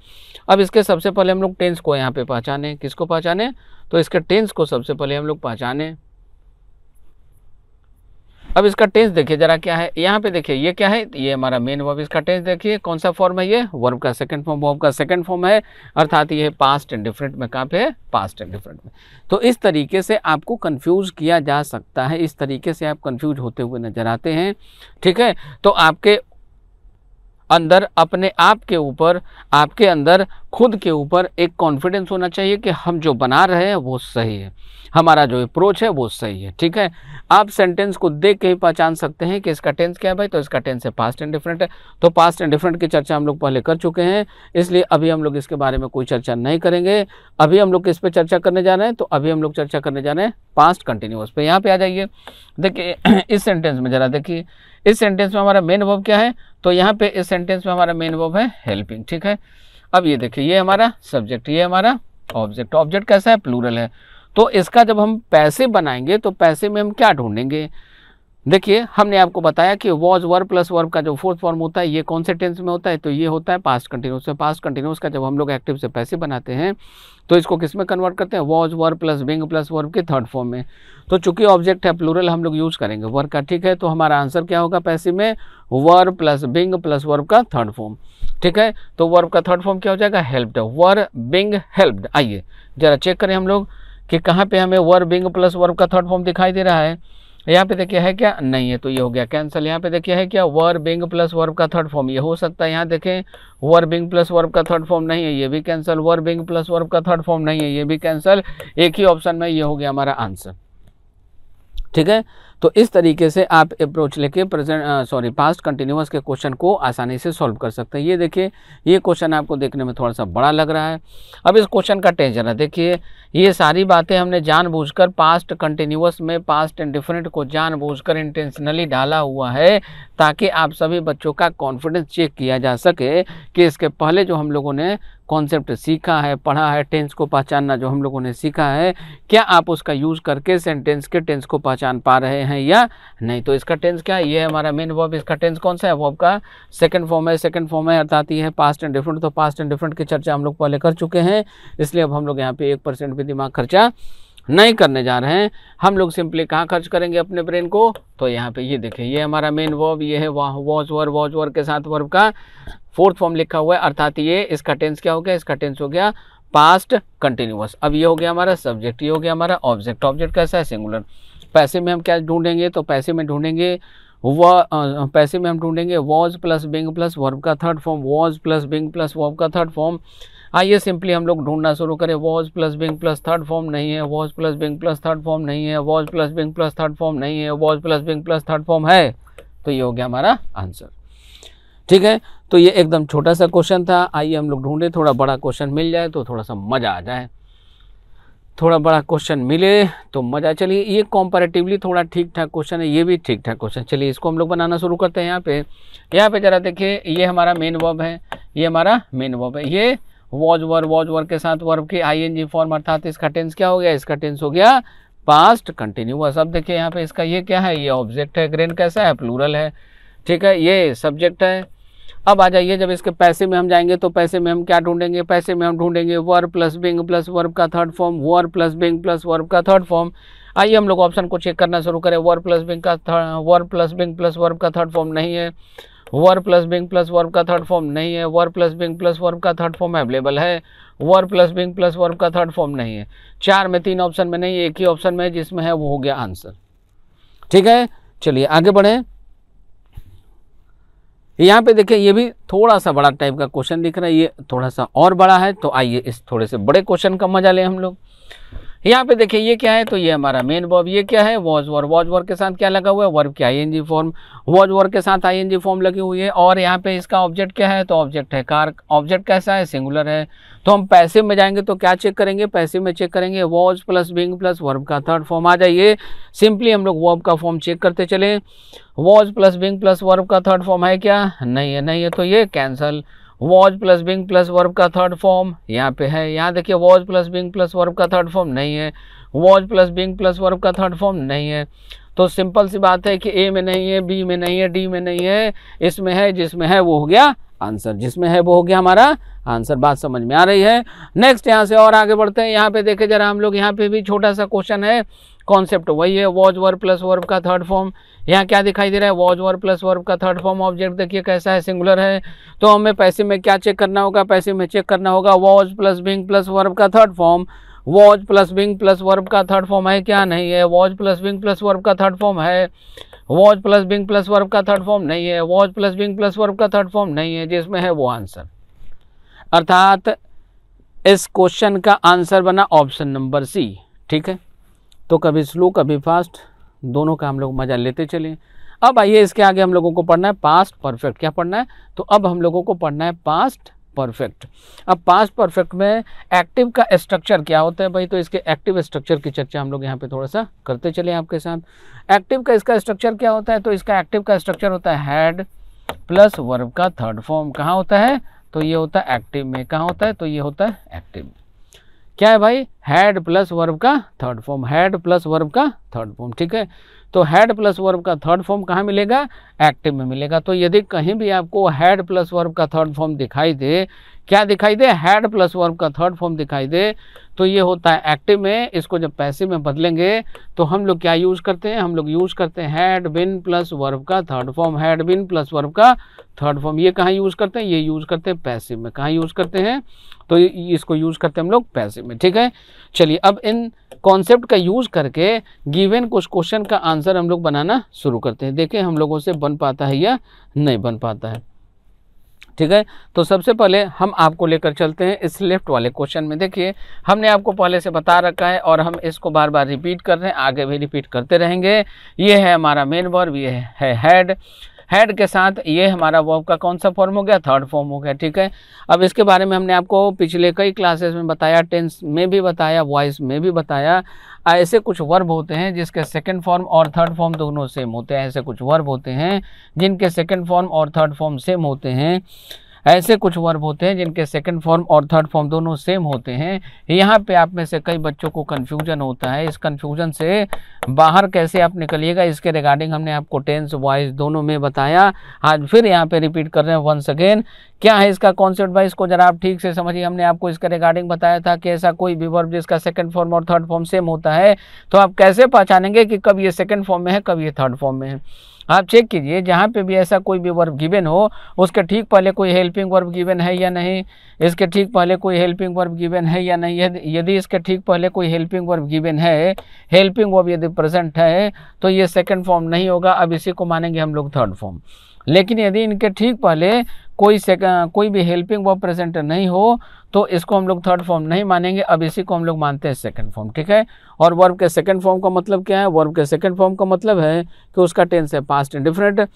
अब इसके सबसे पहले हम लोग टेंस को यहाँ पे पहचाने किसको पहचाने तो इसके टेंस को सबसे पहले हम लोग पहचाने अब इसका टेंस देखिए जरा क्या है यहाँ पे देखिए ये क्या है ये हमारा मेन वर्ब इसका टेंस देखिए कौन सा फॉर्म है ये वर्ब का सेकंड फॉर्म वर्ब का सेकंड फॉर्म है अर्थात ये पास्ट एंड डिफरेंट में कहाँ पे है पास्ट एंड डिफरेंट में तो इस तरीके से आपको कंफ्यूज किया जा सकता है इस तरीके से आप कन्फ्यूज होते हुए नजर आते हैं ठीक है तो आपके अंदर अपने आप के ऊपर आपके अंदर खुद के ऊपर एक कॉन्फिडेंस होना चाहिए कि हम जो बना रहे हैं वो सही है हमारा जो अप्रोच है वो सही है ठीक है आप सेंटेंस को देख के ही पहचान सकते हैं कि इसका टेंस क्या है भाई तो इसका टेंस है पास्ट एंड डिफरेंट है तो पास्ट एंड डिफरेंट की चर्चा हम लोग पहले कर चुके हैं इसलिए अभी हम लोग इसके बारे में कोई चर्चा नहीं करेंगे अभी हम लोग किस पर चर्चा करने जा रहे हैं तो अभी हम लोग चर्चा करने जा रहे हैं पास्ट कंटिन्यूस पर यहाँ पे आ जाइए देखिए इस सेंटेंस में ज़रा देखिए इस सेंटेंस में हमारा मेन वर्ब क्या है तो यहाँ पे इस सेंटेंस में हमारा मेन वर्ब है हेल्पिंग ठीक है अब ये देखिए ये हमारा सब्जेक्ट ये हमारा ऑब्जेक्ट ऑब्जेक्ट कैसा है प्लूरल है तो इसका जब हम पैसे बनाएंगे तो पैसे में हम क्या ढूंढेंगे देखिए हमने आपको बताया कि वॉज वर्ब प्लस वर्ब का जो फोर्थ फॉर्म होता है ये कौन से टेंस में होता है तो ये होता है पास्ट कंटिन्यूस में पास्ट कंटिन्यूस का जब हम लोग एक्टिव से पैसे बनाते हैं तो इसको किस में कन्वर्ट करते हैं was verb plus being plus verb के थर्ड फॉर्म में तो चूंकि ऑब्जेक्ट है प्लूरल हम लोग यूज़ करेंगे वर्ब का ठीक है तो हमारा आंसर क्या होगा पैसे में verb plus being plus verb का थर्ड फॉर्म ठीक है तो वर्ब का थर्ड फॉर्म क्या हो जाएगा हेल्प्ड वर बिंग हेल्प्ड आइए ज़रा चेक करें हम लोग कि कहाँ पे हमें वर बिंग प्लस वर्ब का थर्ड फॉर्म दिखाई दे रहा है यहाँ पे देखिए है क्या नहीं है तो ये हो गया कैंसिल यहाँ पे देखिए है क्या वर बिंग प्लस वर्ब का थर्ड फॉर्म ये हो सकता है यहाँ देखें वर बिंग प्लस वर्ब का थर्ड फॉर्म नहीं है ये भी cancel were being plus verb का थर्ड फॉर्म नहीं है ये भी कैंसिल एक ही ऑप्शन में ये हो गया हमारा आंसर ठीक है तो इस तरीके से आप अप्रोच लेके प्रेजेंट सॉरी पास्ट कंटिन्यूस के क्वेश्चन को आसानी से सॉल्व कर सकते हैं ये देखिए ये क्वेश्चन आपको देखने में थोड़ा सा बड़ा लग रहा है अब इस क्वेश्चन का टेंशन है देखिए ये सारी बातें हमने जानबूझकर पास्ट कंटिन्यूस में पास्ट एंड डिफरेंट को जानबूझकर इंटेंशनली डाला हुआ है ताकि आप सभी बच्चों का कॉन्फिडेंस चेक किया जा सके कि इसके पहले जो हम लोगों ने कॉन्सेप्ट सीखा है पढ़ा है टेंस को पहचानना जो हम लोगों ने सीखा है क्या आप उसका यूज़ करके सेंटेंस के टेंस को पहचान पा रहे हैं या नहीं तो इसका टेंस क्या है ये हमारा मेन वर्ब इसका टेंस कौन सा है वर्ब का सेकंड फॉर्म है सेकंड फॉर्म है अर्थात ये है पास्ट एंड डिफरेंट तो पास्ट एंड डिफरेंट की चर्चा हम लोग पहले कर चुके हैं इसलिए अब हम लोग यहाँ पे एक परसेंट भी दिमाग खर्चा नहीं करने जा रहे हैं हम लोग सिंपली कहाँ खर्च करेंगे अपने ब्रेन को तो यहाँ पे ये देखिए ये हमारा मेन वर्ब ये है वाह वॉज वर्ब वॉच वर्ब के साथ वर्ब का फोर्थ फॉर्म लिखा हुआ है अर्थात ये इसका टेंस क्या हो गया इसका टेंस हो गया पास्ट कंटिन्यूस अब ये हो गया हमारा सब्जेक्ट ये हो गया हमारा ऑब्जेक्ट ऑब्जेक्ट कैसा है सिंगुलर पैसे में हम क्या ढूंढेंगे तो पैसे में ढूंढेंगे वह पैसे में हम ढूंढेंगे was plus being plus verb का third form was plus being plus verb का थर्ड फॉर्म आइए सिंपली हम लोग ढूंढना शुरू करें was plus being plus third form नहीं है was plus being plus third form नहीं है was plus being plus third form नहीं है was plus being plus third form है तो ये हो गया हमारा आंसर ठीक है तो ये एकदम छोटा सा क्वेश्चन था आइए हम लोग ढूंढे थोड़ा बड़ा क्वेश्चन मिल जाए तो थोड़ा सा मज़ा आ जाए थोड़ा बड़ा क्वेश्चन मिले तो मज़ा चलिए ये कॉम्पेरेटिवली थोड़ा ठीक ठाक क्वेश्चन है ये भी ठीक ठाक क्वेश्चन चलिए इसको हम लोग बनाना शुरू करते हैं यहाँ पे यहाँ पे ज़रा देखिए ये हमारा मेन वर्ब है ये हमारा मेन वर्ब है ये वॉज वर वॉज वर के साथ वर्ब के आई एन जी फॉर्म अर्थात इसका टेंस क्या हो गया इसका टेंस हो गया पास्ट हुआ अब देखिए यहाँ पे इसका ये क्या है ये ऑब्जेक्ट है ग्रेन कैसा है प्लूरल है ठीक है ये सब्जेक्ट है अब आ जाइए जब इसके पैसे में हम जाएंगे तो पैसे में हम क्या ढूंढेंगे पैसे में हम ढूंढेंगे were plus being plus verb का third form were plus being plus verb का थर्ड फॉर्म आइए हम लोग ऑप्शन को चेक करना शुरू करें वर प्लस बिंग का third were plus being plus verb का थर्ड फॉर्म नहीं है were plus being plus verb का थर्ड फॉर्म नहीं है were plus being plus verb का थर्ड फॉर्म अवेलेबल है were plus being plus verb का थर्ड फॉर्म नहीं है चार में तीन ऑप्शन में नहीं एक ही ऑप्शन में जिसमें है वो हो गया आंसर ठीक है चलिए आगे बढ़ें यहाँ पे देखिए ये भी थोड़ा सा बड़ा टाइप का क्वेश्चन दिख रहा है ये थोड़ा सा और बड़ा है तो आइए इस थोड़े से बड़े क्वेश्चन का मजा लें हम लोग यहाँ पे देखिए ये क्या है तो ये हमारा मेन वर्ब ये क्या है वॉज वर वॉज वर के साथ क्या लगा हुआ है वर्ब क्या आई फॉर्म वॉज वर के साथ आई फॉर्म लगी हुई है और यहाँ पे इसका ऑब्जेक्ट क्या है तो ऑब्जेक्ट है कार ऑब्जेक्ट कैसा है सिंगुलर है तो हम पैसे में जाएंगे तो क्या चेक करेंगे पैसे में चेक करेंगे was plus being plus verb का थर्ड फॉर्म आ जाइए सिंपली हम लोग वर्ब का फॉर्म चेक करते चले was plus being plus verb का थर्ड फॉर्म है क्या नहीं है नहीं है तो ये cancel was plus being plus verb का थर्ड फॉर्म यहाँ पे है यहाँ देखिए was plus being plus verb का थर्ड फॉर्म नहीं है was plus being plus verb का थर्ड फॉर्म नहीं है तो सिंपल सी बात है कि ए में नहीं है बी में नहीं है डी में नहीं है इसमें है जिसमें है वो हो गया आंसर जिसमें है वो हो गया हमारा आंसर बात समझ में आ रही है नेक्स्ट यहाँ से और आगे बढ़ते हैं यहाँ पे देखे जरा हम लोग यहाँ पे भी छोटा सा क्वेश्चन है कॉन्सेप्ट वही है वॉज वर्ब प्लस वर्ब का थर्ड फॉर्म यहाँ क्या दिखाई दे रहा है वॉज वर्ब प्लस वर्ब का थर्ड फॉर्म ऑब्जेक्ट देखिए कैसा है सिंगुलर है तो हमें पैसे में क्या चेक करना होगा पैसे में चेक करना होगा was plus being plus verb का third form was plus being plus verb का थर्ड फॉर्म है क्या नहीं है was plus being plus verb का थर्ड फॉर्म है was plus being plus verb का थर्ड फॉर्म नहीं है was plus being plus verb का थर्ड फॉर्म नहीं है जिसमें है वो आंसर अर्थात इस क्वेश्चन का आंसर बना ऑप्शन नंबर सी ठीक है तो कभी स्लो कभी फास्ट दोनों का हम लोग मज़ा लेते चलें अब आइए इसके आगे हम लोगों को पढ़ना है पास्ट परफेक्ट क्या पढ़ना है तो अब हम लोगों को पढ़ना है पास्ट परफेक्ट अब पास्ट परफेक्ट में एक्टिव का स्ट्रक्चर क्या होता है भाई तो इसके एक्टिव स्ट्रक्चर की चर्चा हम लोग यहाँ पे थोड़ा सा करते चले आपके साथ एक्टिव का इसका स्ट्रक्चर क्या होता है तो इसका एक्टिव का स्ट्रक्चर होता है हैड प्लस वर्ब का थर्ड फॉर्म कहाँ होता है तो ये होता है एक्टिव में कहाँ होता है तो ये होता है एक्टिव में क्या है भाई हैड प्लस वर्ब का third form had plus verb का थर्ड फॉर्म ठीक है तो हैड प्लस वर्ब का थर्ड फॉर्म कहाँ मिलेगा एक्टिव में मिलेगा तो यदि कहीं भी आपको हैड प्लस वर्ब का थर्ड फॉर्म दिखाई दे क्या दिखाई दे हैड प्लस वर्ब का थर्ड फॉर्म दिखाई दे तो ये होता है एक्टिव में इसको जब पैसे में बदलेंगे तो हम लोग क्या यूज़ करते हैं हम लोग यूज़ करते हैं हैड बिन प्लस वर्ब का third form had been plus verb का थर्ड फॉर्म ये कहाँ यूज़ करते हैं ये यूज़ करते हैं पैसे में कहाँ यूज़ करते हैं तो इसको यूज़ करते हैं हम लोग पैसे में ठीक है चलिए अब इन कॉन्सेप्ट का यूज़ करके गिवेन कुछ क्वेश्चन का आंसर हम लोग बनाना शुरू करते हैं देखें हम लोगों से बन पाता है या नहीं बन पाता है ठीक है तो सबसे पहले हम आपको लेकर चलते हैं इस लेफ्ट वाले क्वेश्चन में देखिए हमने आपको पहले से बता रखा है और हम इसको बार बार रिपीट कर रहे हैं आगे भी रिपीट करते रहेंगे ये है हमारा मेन वर्ब ये है हेड है हेड के साथ ये हमारा वर्ब का कौन सा फॉर्म हो गया थर्ड फॉर्म हो गया ठीक है अब इसके बारे में हमने आपको पिछले कई क्लासेस में बताया टेंस में भी बताया वॉइस में भी बताया ऐसे कुछ वर्ब होते हैं जिसके सेकेंड फॉर्म और थर्ड फॉर्म दोनों सेम होते हैं ऐसे कुछ वर्ब होते हैं जिनके सेकेंड फॉर्म और थर्ड फॉर्म सेम होते हैं ऐसे कुछ वर्ब होते हैं जिनके सेकंड फॉर्म और थर्ड फॉर्म दोनों सेम होते हैं यहाँ पे आप में से कई बच्चों को कन्फ्यूजन होता है इस कन्फ्यूजन से बाहर कैसे आप निकलिएगा इसके रिगार्डिंग हमने आपको टेंस वॉइस दोनों में बताया आज फिर यहाँ पे रिपीट कर रहे हैं वंस अगेन क्या है इसका कॉन्सेप्ट वाइज को जरा आप ठीक से समझिए हमने आपको इसके रिगार्डिंग बताया था कि ऐसा कोई भी वर्ब जिसका सेकंड फॉर्म और थर्ड फॉर्म सेम होता है तो आप कैसे पहचानेंगे कि कब ये सेकंड फॉर्म में है कब ये थर्ड फॉर्म में है आप चेक कीजिए जहाँ पे भी ऐसा कोई भी वर्ब गिवन हो उसके ठीक पहले कोई हेल्पिंग वर्ब गिवन है या नहीं इसके ठीक पहले कोई हेल्पिंग वर्ब गिवन है या नहीं यदि इसके ठीक पहले कोई हेल्पिंग वर्ब गिवन है हेल्पिंग वर्ब यदि प्रेजेंट है तो ये सेकेंड फॉर्म नहीं होगा अब इसी को मानेंगे हम लोग थर्ड फॉर्म लेकिन यदि इनके ठीक पहले कोई कोई भी हेल्पिंग वर्ब प्रेजेंट नहीं हो तो इसको हम लोग थर्ड फॉर्म नहीं मानेंगे अब इसी को हम लोग मानते हैं सेकंड फॉर्म ठीक है और वर्ब के सेकंड फॉर्म का मतलब क्या है वर्ब के सेकंड फॉर्म का मतलब है कि उसका टेंस है पास्ट इंडिफरेंट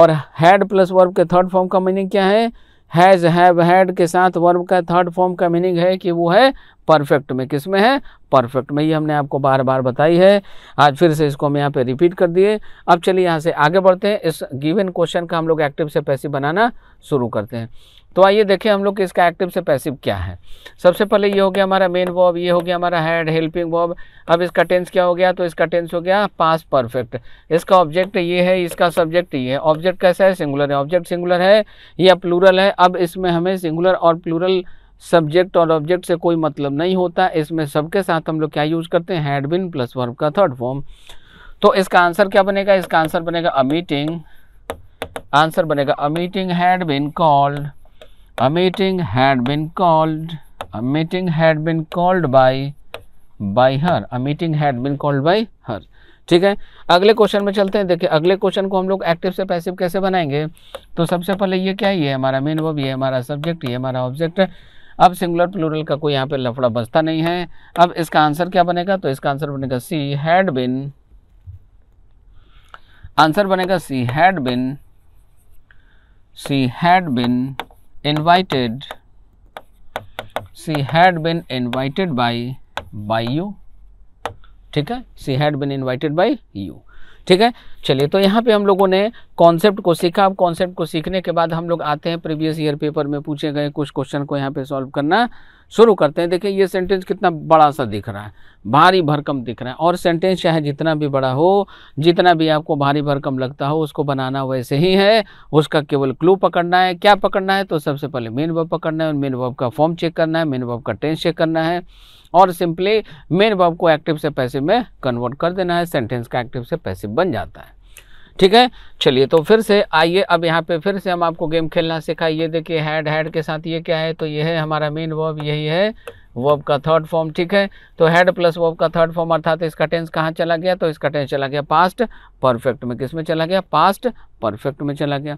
और हैड प्लस वर्ब के थर्ड फॉर्म का मीनिंग क्या है हैज़ हैव हैड के साथ वर्ब का थर्ड फॉर्म का मीनिंग है कि वो है परफेक्ट में किस में है परफेक्ट में ये हमने आपको बार बार बताई है आज फिर से इसको हम यहाँ पे रिपीट कर दिए अब चलिए यहाँ से आगे बढ़ते हैं इस गिवन क्वेश्चन का हम लोग एक्टिव से पैसे बनाना शुरू करते हैं तो आइए देखें हम लोग इसका एक्टिव से पैसिव क्या है सबसे पहले ये हो गया हमारा मेन वॉब ये हो गया हमारा हेड हेल्पिंग वॉब अब इसका टेंस क्या हो गया तो इसका टेंस हो गया पास परफेक्ट इसका ऑब्जेक्ट ये है इसका सब्जेक्ट ये है ऑब्जेक्ट कैसा है सिंगुलर है ऑब्जेक्ट सिंगुलर है या प्लूरल है अब इसमें हमें सिंगुलर और प्लूरल सब्जेक्ट और ऑब्जेक्ट से कोई मतलब नहीं होता इसमें सबके साथ हम लोग क्या यूज़ करते हैं हैड बिन प्लस वर्ब का थर्ड फॉर्म तो इसका आंसर क्या बनेगा इसका आंसर बनेगा अ मीटिंग आंसर बनेगा a meeting had been called a meeting had been called a meeting had been called by by her a meeting had been called by her ठीक है अगले क्वेश्चन में चलते हैं देखिए अगले क्वेश्चन को हम लोग एक्टिव से पैसिव कैसे बनाएंगे तो सबसे पहले ये क्या ही है हमारा मेन वर्ब ये हमारा सब्जेक्ट ये हमारा ऑब्जेक्ट है अब सिंगुलर प्लूरल का कोई यहाँ पे लफड़ा बचता नहीं है अब इसका आंसर क्या बनेगा तो इसका आंसर बनेगा सी हैड बिन आंसर बनेगा she had been she had been invited she had been invited by by you ठीक है she had been invited by you ठीक है चलिए तो यहाँ पे हम लोगों ने कॉन्सेप्ट को सीखा अब कॉन्सेप्ट को सीखने के बाद हम लोग आते हैं प्रीवियस ईयर पेपर में पूछे गए कुछ क्वेश्चन को यहाँ पे सॉल्व करना शुरू करते हैं देखिए ये सेंटेंस कितना बड़ा सा दिख रहा है भारी भरकम दिख रहा है और सेंटेंस चाहे जितना भी बड़ा हो जितना भी आपको भारी भरकम लगता हो उसको बनाना वैसे ही है उसका केवल क्लू पकड़ना है क्या पकड़ना है तो सबसे पहले मेन वर्ब पकड़ना है और मेन वर्ब का फॉर्म चेक करना है मेन वर्ब का टेंस चेक करना है और सिंपली मेन वर्ब को एक्टिव से पैसिव में कन्वर्ट कर देना है सेंटेंस का एक्टिव से पैसिव बन जाता है ठीक है चलिए तो फिर से आइए अब यहाँ पे फिर से हम आपको गेम खेलना सिखाइए देखिए हैड हैड के साथ ये क्या है तो ये है हमारा मेन वर्ब यही है वर्ब का थर्ड फॉर्म ठीक है तो हेड प्लस वर्ब का थर्ड फॉर्म अर्थात इसका टेंस कहाँ चला गया तो इसका टेंस चला गया पास्ट परफेक्ट में किस में चला गया पास्ट परफेक्ट में चला गया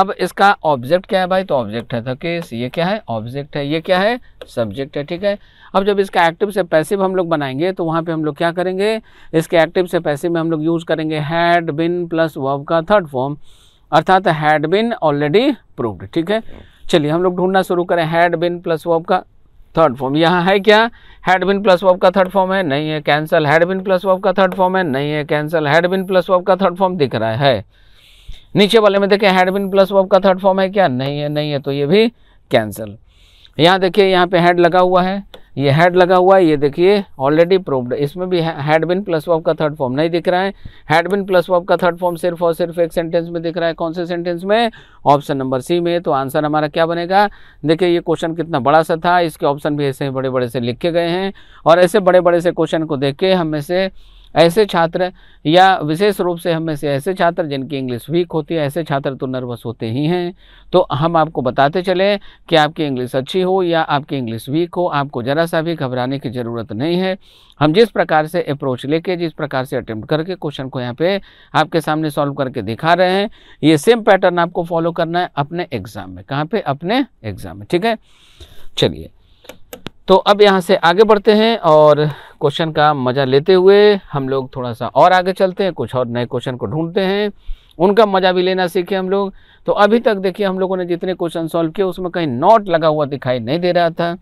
अब इसका ऑब्जेक्ट क्या है भाई तो ऑब्जेक्ट है था केस ये क्या है ऑब्जेक्ट है ये क्या है सब्जेक्ट है ठीक है अब जब इसका एक्टिव से पैसिव हम लोग बनाएंगे तो वहाँ पे हम लोग क्या करेंगे इसके एक्टिव से पैसिव में हम लोग यूज़ करेंगे हैड बिन प्लस वर्ब का थर्ड फॉर्म अर्थात हैड बिन ऑलरेडी प्रूव्ड ठीक है चलिए हम लोग ढूंढना शुरू करें हैड बिन प्लस वर्ब का थर्ड फॉर्म यहाँ है क्या हैड बिन प्लस वॉब का थर्ड फॉर्म है नहीं है कैंसल हैड बिन प्लस वॉब का थर्ड फॉर्म है नहीं है कैंसल हैड बिन प्लस वॉब का थर्ड फॉर्म दिख रहा है नीचे वाले में देखें हैड बिन प्लस वॉब का थर्ड फॉर्म है क्या नहीं है नहीं है तो ये भी कैंसल यहाँ देखिए यहाँ पे हैड लगा हुआ है ये हैड लगा हुआ है ये देखिए ऑलरेडी प्रूव्ड इसमें भी हैड बिन प्लस वॉब का थर्ड फॉर्म नहीं दिख रहा है हैड बिन प्लस वॉब का थर्ड फॉर्म सिर्फ और सिर्फ एक सेंटेंस में दिख रहा है कौन से सेंटेंस में ऑप्शन नंबर सी में तो आंसर हमारा क्या बनेगा देखिए ये क्वेश्चन कितना बड़ा सा था इसके ऑप्शन भी ऐसे बड़े बड़े से लिखे गए हैं और ऐसे बड़े बड़े से क्वेश्चन को देख के हमें से ऐसे छात्र या विशेष रूप से हमें से ऐसे छात्र जिनकी इंग्लिश वीक होती है ऐसे छात्र तो नर्वस होते ही हैं तो हम आपको बताते चले कि आपकी इंग्लिश अच्छी हो या आपकी इंग्लिश वीक हो आपको ज़रा सा भी घबराने की ज़रूरत नहीं है हम जिस प्रकार से अप्रोच लेके जिस प्रकार से अटैम्प्ट करके क्वेश्चन को यहाँ पे आपके सामने सॉल्व करके दिखा रहे हैं ये सेम पैटर्न आपको फॉलो करना है अपने एग्ज़ाम में कहाँ पर अपने एग्ज़ाम में ठीक है चलिए तो अब यहाँ से आगे बढ़ते हैं और क्वेश्चन का मज़ा लेते हुए हम लोग थोड़ा सा और आगे चलते हैं कुछ और नए क्वेश्चन को ढूंढते हैं उनका मज़ा भी लेना सीखे हम लोग तो अभी तक देखिए हम लोगों ने जितने क्वेश्चन सॉल्व किए उसमें कहीं नॉट लगा हुआ दिखाई नहीं दे रहा था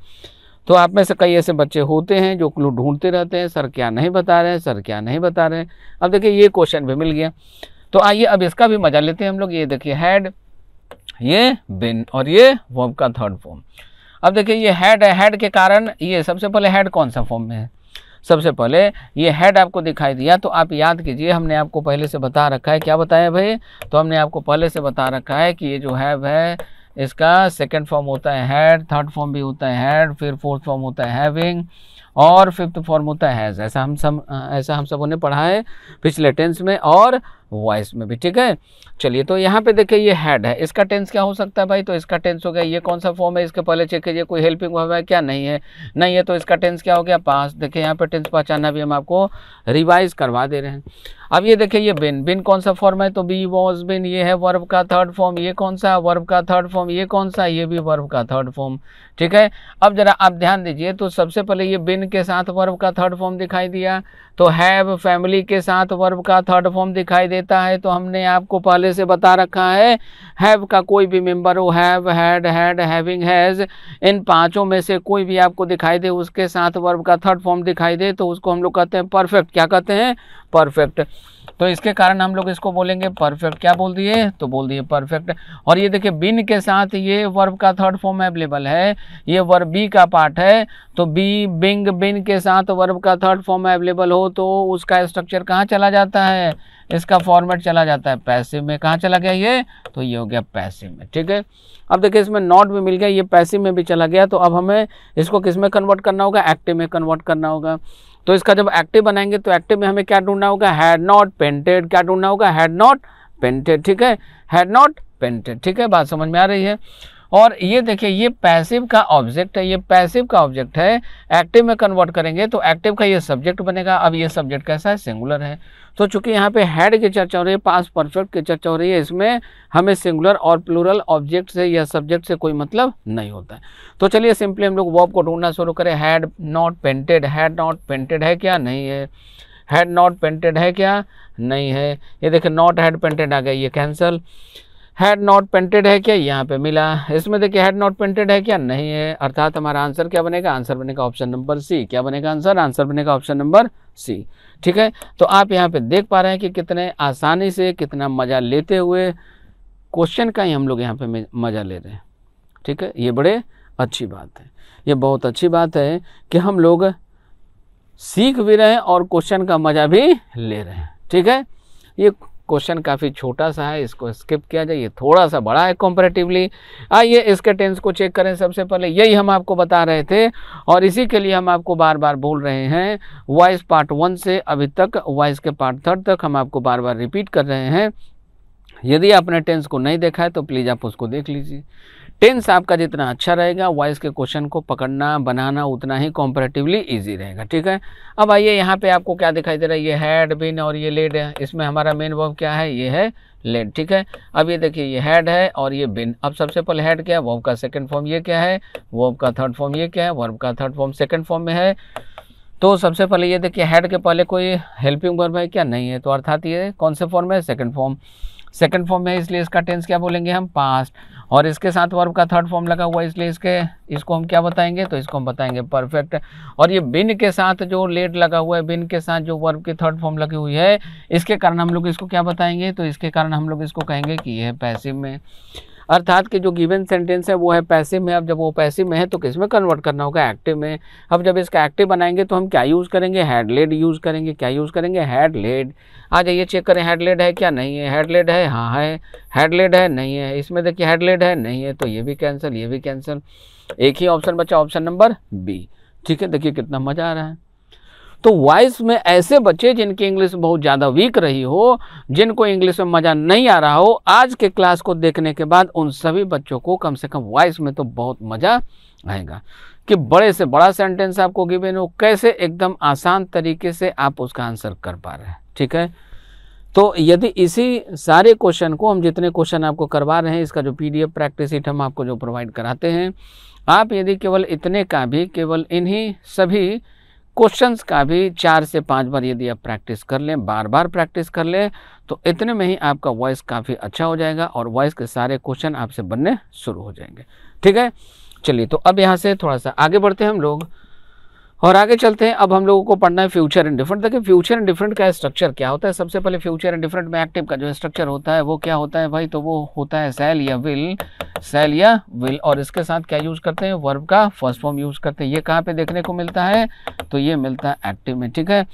तो आप में से कई ऐसे बच्चे होते हैं जो क्लू ढूंढते रहते हैं सर क्या नहीं बता रहे हैं सर क्या नहीं बता रहे हैं अब देखिए ये क्वेश्चन भी मिल गया तो आइए अब इसका भी मज़ा लेते हैं हम लोग ये देखिए हैड ये बिन और ये वो का थर्ड फॉर्म अब देखिए ये हेड है हेड के कारण ये सबसे पहले हेड कौन सा फॉर्म में है सबसे पहले ये हेड आपको दिखाई दिया तो आप याद कीजिए हमने आपको पहले से बता रखा है क्या बताया भाई तो हमने आपको पहले से बता रखा है कि ये जो हैव है इसका सेकेंड फॉर्म होता है हेड थर्ड फॉर्म भी होता है हेड फिर फोर्थ फॉर्म होता है हैविंग और फिफ्थ फॉर्म होता है हैज़ ऐसा हम सब ऐसा हम सबों ने पढ़ा है पिछले टेंस में और वॉइस में भी ठीक है चलिए तो यहाँ पे देखिए ये हैड है इसका टेंस क्या हो सकता है भाई तो इसका टेंस हो गया ये कौन सा फॉर्म है इसके पहले चेक कीजिए कोई हेल्पिंग वर्ब है क्या नहीं है नहीं है तो इसका टेंस क्या हो गया पास देखिए यहाँ पे टेंस पहचाना भी हम आपको रिवाइज करवा दे रहे हैं अब ये देखिए ये बिन बिन कौन सा फॉर्म है तो बी वॉज बिन ये है वर्ब का थर्ड फॉर्म ये कौन सा वर्ब का थर्ड फॉर्म ये कौन सा ये भी वर्ब का थर्ड फॉर्म ठीक है अब जरा आप ध्यान दीजिए तो सबसे पहले ये बिन के साथ वर्ब का थर्ड फॉर्म दिखाई दिया तो हैव फैमिली के साथ वर्ब का थर्ड फॉर्म दिखाई दे देता है तो हमने आपको पहले से बता रखा है हैव का कोई भी मेंबर हो have had had having has इन पांचों में से कोई भी आपको दिखाई दे उसके साथ वर्ब का थर्ड फॉर्म दिखाई दे तो उसको हम लोग कहते हैं परफेक्ट क्या कहते हैं परफेक्ट तो इसके कारण हम लोग इसको बोलेंगे परफेक्ट क्या बोल दिए तो बोल दिए परफेक्ट और ये देखिए बिन के साथ ये वर्ब का थर्ड फॉर्म अवेलेबल है ये वर्ब बी का पार्ट है तो बी बिंग बिन के साथ वर्ब का थर्ड फॉर्म अवेलेबल हो तो उसका स्ट्रक्चर कहाँ चला जाता है इसका फॉर्मेट चला जाता है पैसिव में कहाँ चला गया ये तो ये हो गया पैसिव में ठीक है अब देखिए इसमें नॉट भी मिल गया ये पैसिव में भी चला गया तो अब हमें इसको किस में कन्वर्ट करना होगा एक्टिव में कन्वर्ट करना होगा तो इसका जब एक्टिव बनाएंगे तो एक्टिव में हमें क्या ढूंढना होगा हैड नॉट पेंटेड क्या ढूंढना होगा हैड नॉट पेंटेड ठीक है हैड नॉट पेंटेड ठीक है बात समझ में आ रही है और ये देखिए ये पैसिव का ऑब्जेक्ट है ये पैसिव का ऑब्जेक्ट है एक्टिव में कन्वर्ट करेंगे तो एक्टिव का ये सब्जेक्ट बनेगा अब ये सब्जेक्ट कैसा है सिंगुलर है तो चूंकि यहाँ पे हेड की चर्चा हो रही है पास परफेक्ट की चर्चा हो रही है इसमें हमें सिंगुलर और प्लूरल ऑब्जेक्ट से या सब्जेक्ट से कोई मतलब नहीं होता है तो चलिए सिंपली हम लोग वॉब को ढूंढना शुरू करें had not painted had not painted है क्या नहीं है हैड नॉट पेंटेड है क्या नहीं है ये देखिए नॉट हैड पेंटेड आ गया ये कैंसल हैड नॉट पेंटेड है क्या यहाँ पे मिला इसमें देखिए हैड नॉट पेंटेड है क्या नहीं है अर्थात हमारा आंसर क्या बनेगा आंसर बनेगा ऑप्शन नंबर सी क्या बनेगा आंसर आंसर बनेगा ऑप्शन नंबर सी ठीक है तो आप यहाँ पे देख पा रहे हैं कि कितने आसानी से कितना मज़ा लेते हुए क्वेश्चन का ही हम लोग यहाँ पे मज़ा ले रहे हैं ठीक है ये बड़े अच्छी बात है ये बहुत अच्छी बात है कि हम लोग सीख भी रहे हैं और क्वेश्चन का मज़ा भी ले रहे हैं ठीक है ये क्वेश्चन काफ़ी छोटा सा है इसको स्किप किया जाए ये थोड़ा सा बड़ा है कॉम्परेटिवली आइए इसके टेंस को चेक करें सबसे पहले यही हम आपको बता रहे थे और इसी के लिए हम आपको बार बार बोल रहे हैं वॉइस पार्ट वन से अभी तक वॉइस के पार्ट थर्ड तक हम आपको बार बार रिपीट कर रहे हैं यदि आपने टेंस को नहीं देखा है तो प्लीज़ आप उसको देख लीजिए टेंस आपका जितना अच्छा रहेगा वॉइस के क्वेश्चन को पकड़ना बनाना उतना ही कॉम्परेटिवली इजी रहेगा ठीक है अब आइए यहाँ पे आपको क्या दिखाई दे रहा है ये हैड बिन और ये लेड है इसमें हमारा मेन वर्ब क्या है ये है लेड ठीक है अब ये देखिए ये हेड है और ये बिन अब सबसे पहले हैड क्या है वर्ब का सेकंड फॉर्म ये क्या है वर्ब का थर्ड फॉर्म ये क्या है वर्ब का थर्ड फॉर्म सेकेंड फॉर्म में है तो सबसे पहले ये देखिए हेड के पहले कोई हेल्पिंग वर्ब है क्या नहीं है तो अर्थात ये कौन से फॉर्म है सेकेंड फॉर्म सेकंड फॉर्म में इसलिए इसका टेंस क्या बोलेंगे हम पास्ट और इसके साथ वर्ब का थर्ड फॉर्म लगा हुआ है इसलिए इसके इसको हम क्या बताएंगे तो इसको हम बताएंगे परफेक्ट और ये बिन के साथ जो लेट लगा हुआ है बिन के साथ जो वर्ब की थर्ड फॉर्म लगी हुई है इसके कारण हम लोग इसको क्या बताएंगे तो इसके कारण हम लोग इसको कहेंगे कि यह पैसिव में अर्थात कि जो गिवन सेंटेंस है वो है पैसिव में अब जब वो पैसिव में है तो किस में कन्वर्ट करना होगा एक्टिव में अब जब इसका एक्टिव बनाएंगे तो हम क्या यूज़ करेंगे हेडलेड यूज़ करेंगे क्या यूज़ करेंगे हेडलेड आ जाइए चेक करें हेडलेड है क्या नहीं है हेडलेड है हाँ है हेडलेड है नहीं है इसमें देखिए हेडलेड है नहीं है तो ये भी कैंसिल ये भी कैंसिल एक ही ऑप्शन बचा ऑप्शन नंबर बी ठीक है देखिए कितना मज़ा आ रहा है तो वॉइस में ऐसे बच्चे जिनकी इंग्लिश बहुत ज़्यादा वीक रही हो जिनको इंग्लिश में मज़ा नहीं आ रहा हो आज के क्लास को देखने के बाद उन सभी बच्चों को कम से कम वॉइस में तो बहुत मज़ा आएगा कि बड़े से बड़ा सेंटेंस आपको गिवेन हो कैसे एकदम आसान तरीके से आप उसका आंसर कर पा रहे हैं ठीक है तो यदि इसी सारे क्वेश्चन को हम जितने क्वेश्चन आपको करवा रहे हैं इसका जो पीडीएफ प्रैक्टिस शीट हम आपको जो प्रोवाइड कराते हैं आप यदि केवल इतने का भी केवल इन्हीं सभी क्वेश्चंस का भी चार से पांच बार यदि आप प्रैक्टिस कर लें बार बार प्रैक्टिस कर लें तो इतने में ही आपका वॉइस काफ़ी अच्छा हो जाएगा और वॉइस के सारे क्वेश्चन आपसे बनने शुरू हो जाएंगे ठीक है चलिए तो अब यहाँ से थोड़ा सा आगे बढ़ते हैं हम लोग और आगे चलते हैं अब हम लोगों को पढ़ना है फ्यूचर एंड डिफरेंट देखिए फ्यूचर एंड डिफरेंट का स्ट्रक्चर क्या होता है सबसे पहले फ्यूचर एंड डिफरेंट में एक्टिव का जो स्ट्रक्चर होता है वो क्या होता है भाई तो वो होता है सेल या विल सेल या विल और इसके साथ क्या यूज़ करते हैं वर्ब का फर्स्ट फॉर्म यूज़ करते हैं ये कहाँ पे देखने को मिलता है तो ये मिलता है एक्टिव में ठीक है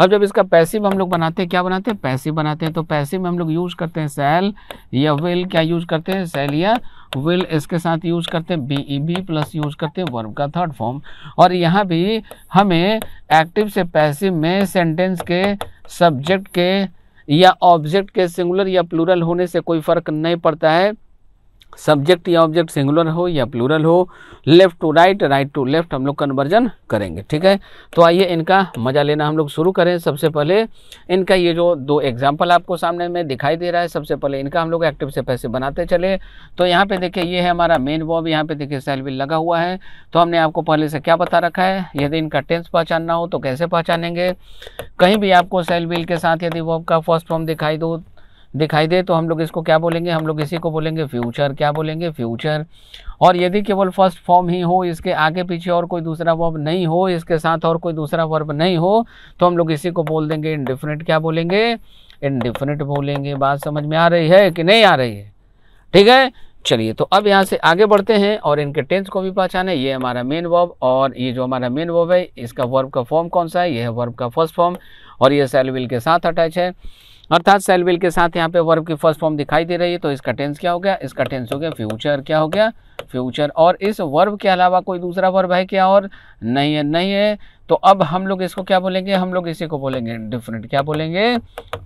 अब जब इसका पैसिव हम लोग बनाते हैं क्या बनाते हैं पैसिव बनाते हैं तो पैसिव में हम लोग यूज़ करते हैं सेल या विल क्या यूज़ करते हैं सेल या विल इसके साथ यूज़ करते हैं B E B plus use करते हैं वर्ब का थर्ड फॉर्म और यहाँ भी हमें एक्टिव से पैसिव में सेंटेंस के सब्जेक्ट के या ऑब्जेक्ट के सिंगुलर या प्लूरल होने से कोई फ़र्क नहीं पड़ता है सब्जेक्ट या ऑब्जेक्ट सिंगुलर हो या प्लूरल हो left to right right to left हम लोग कन्वर्जन करेंगे ठीक है तो आइए इनका मज़ा लेना हम लोग शुरू करें सबसे पहले इनका ये जो दो एग्जाम्पल आपको सामने में दिखाई दे रहा है सबसे पहले इनका हम लोग एक्टिव से पैसे बनाते चले तो यहाँ पे देखिए ये है हमारा मेन वॉब यहाँ पे देखिए सेलविल लगा हुआ है तो हमने आपको पहले से क्या बता रखा है यदि इनका टेंस पहचानना हो तो कैसे पहचानेंगे कहीं भी आपको सेलविल के साथ यदि वॉब का फर्स्ट फॉर्म दिखाई दो दिखाई दे तो हम लोग इसको क्या बोलेंगे हम लोग इसी को बोलेंगे फ्यूचर क्या बोलेंगे फ्यूचर और यदि केवल फर्स्ट फॉर्म ही हो इसके आगे पीछे और कोई दूसरा वर्ब नहीं हो इसके साथ और कोई दूसरा वर्ब नहीं हो तो हम लोग इसी को बोल देंगे इनडिफिनिट क्या बोलेंगे इनडिफिनिट बोलेंगे बात समझ में आ रही है कि नहीं आ रही है ठीक है चलिए तो अब यहाँ से आगे बढ़ते हैं और इनके टेंस को भी पहचाने ये हमारा मेन वर्ब और ये जो हमारा मेन वर्ब है इसका वर्ब का फॉर्म कौन सा है यह वर्ब का फर्स्ट फॉर्म और ये सेलविल के साथ अटैच है अर्थात सेल विल के साथ यहाँ पे वर्ब की फर्स्ट फॉर्म दिखाई दे रही है तो इसका टेंस क्या हो गया इसका टेंस हो गया फ्यूचर क्या हो गया फ्यूचर और इस वर्ब के अलावा कोई दूसरा वर्ब है क्या और नहीं है नहीं है तो अब हम लोग इसको क्या बोलेंगे हम लोग इसी को बोलेंगे इनडिफिनिट क्या बोलेंगे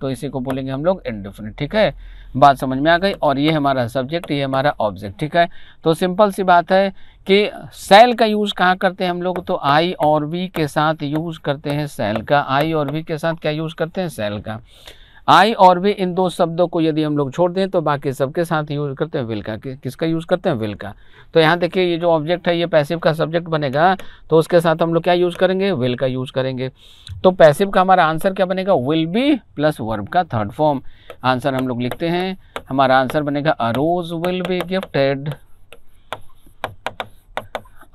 तो इसी को बोलेंगे हम लोग इनडिफिनिट ठीक है बात समझ में आ गई और ये हमारा सब्जेक्ट ये हमारा ऑब्जेक्ट ठीक है तो सिंपल सी बात है कि सेल का यूज़ कहाँ करते हैं हम लोग तो आई और वी के साथ यूज़ करते हैं सेल का आई और वी के साथ क्या यूज़ करते हैं सेल का आई और वे इन दो शब्दों को यदि हम लोग छोड़ दें तो बाकी सबके साथ यूज़ करते हैं विल का कि, किसका यूज़ करते हैं विल का तो यहाँ देखिए ये जो ऑब्जेक्ट है ये पैसिव का सब्जेक्ट बनेगा तो उसके साथ हम लोग क्या यूज़ करेंगे विल का यूज़ करेंगे तो पैसिव का हमारा आंसर क्या बनेगा विल बी प्लस वर्ब का थर्ड फॉर्म आंसर हम लोग लिखते हैं हमारा आंसर बनेगा a rose will be gifted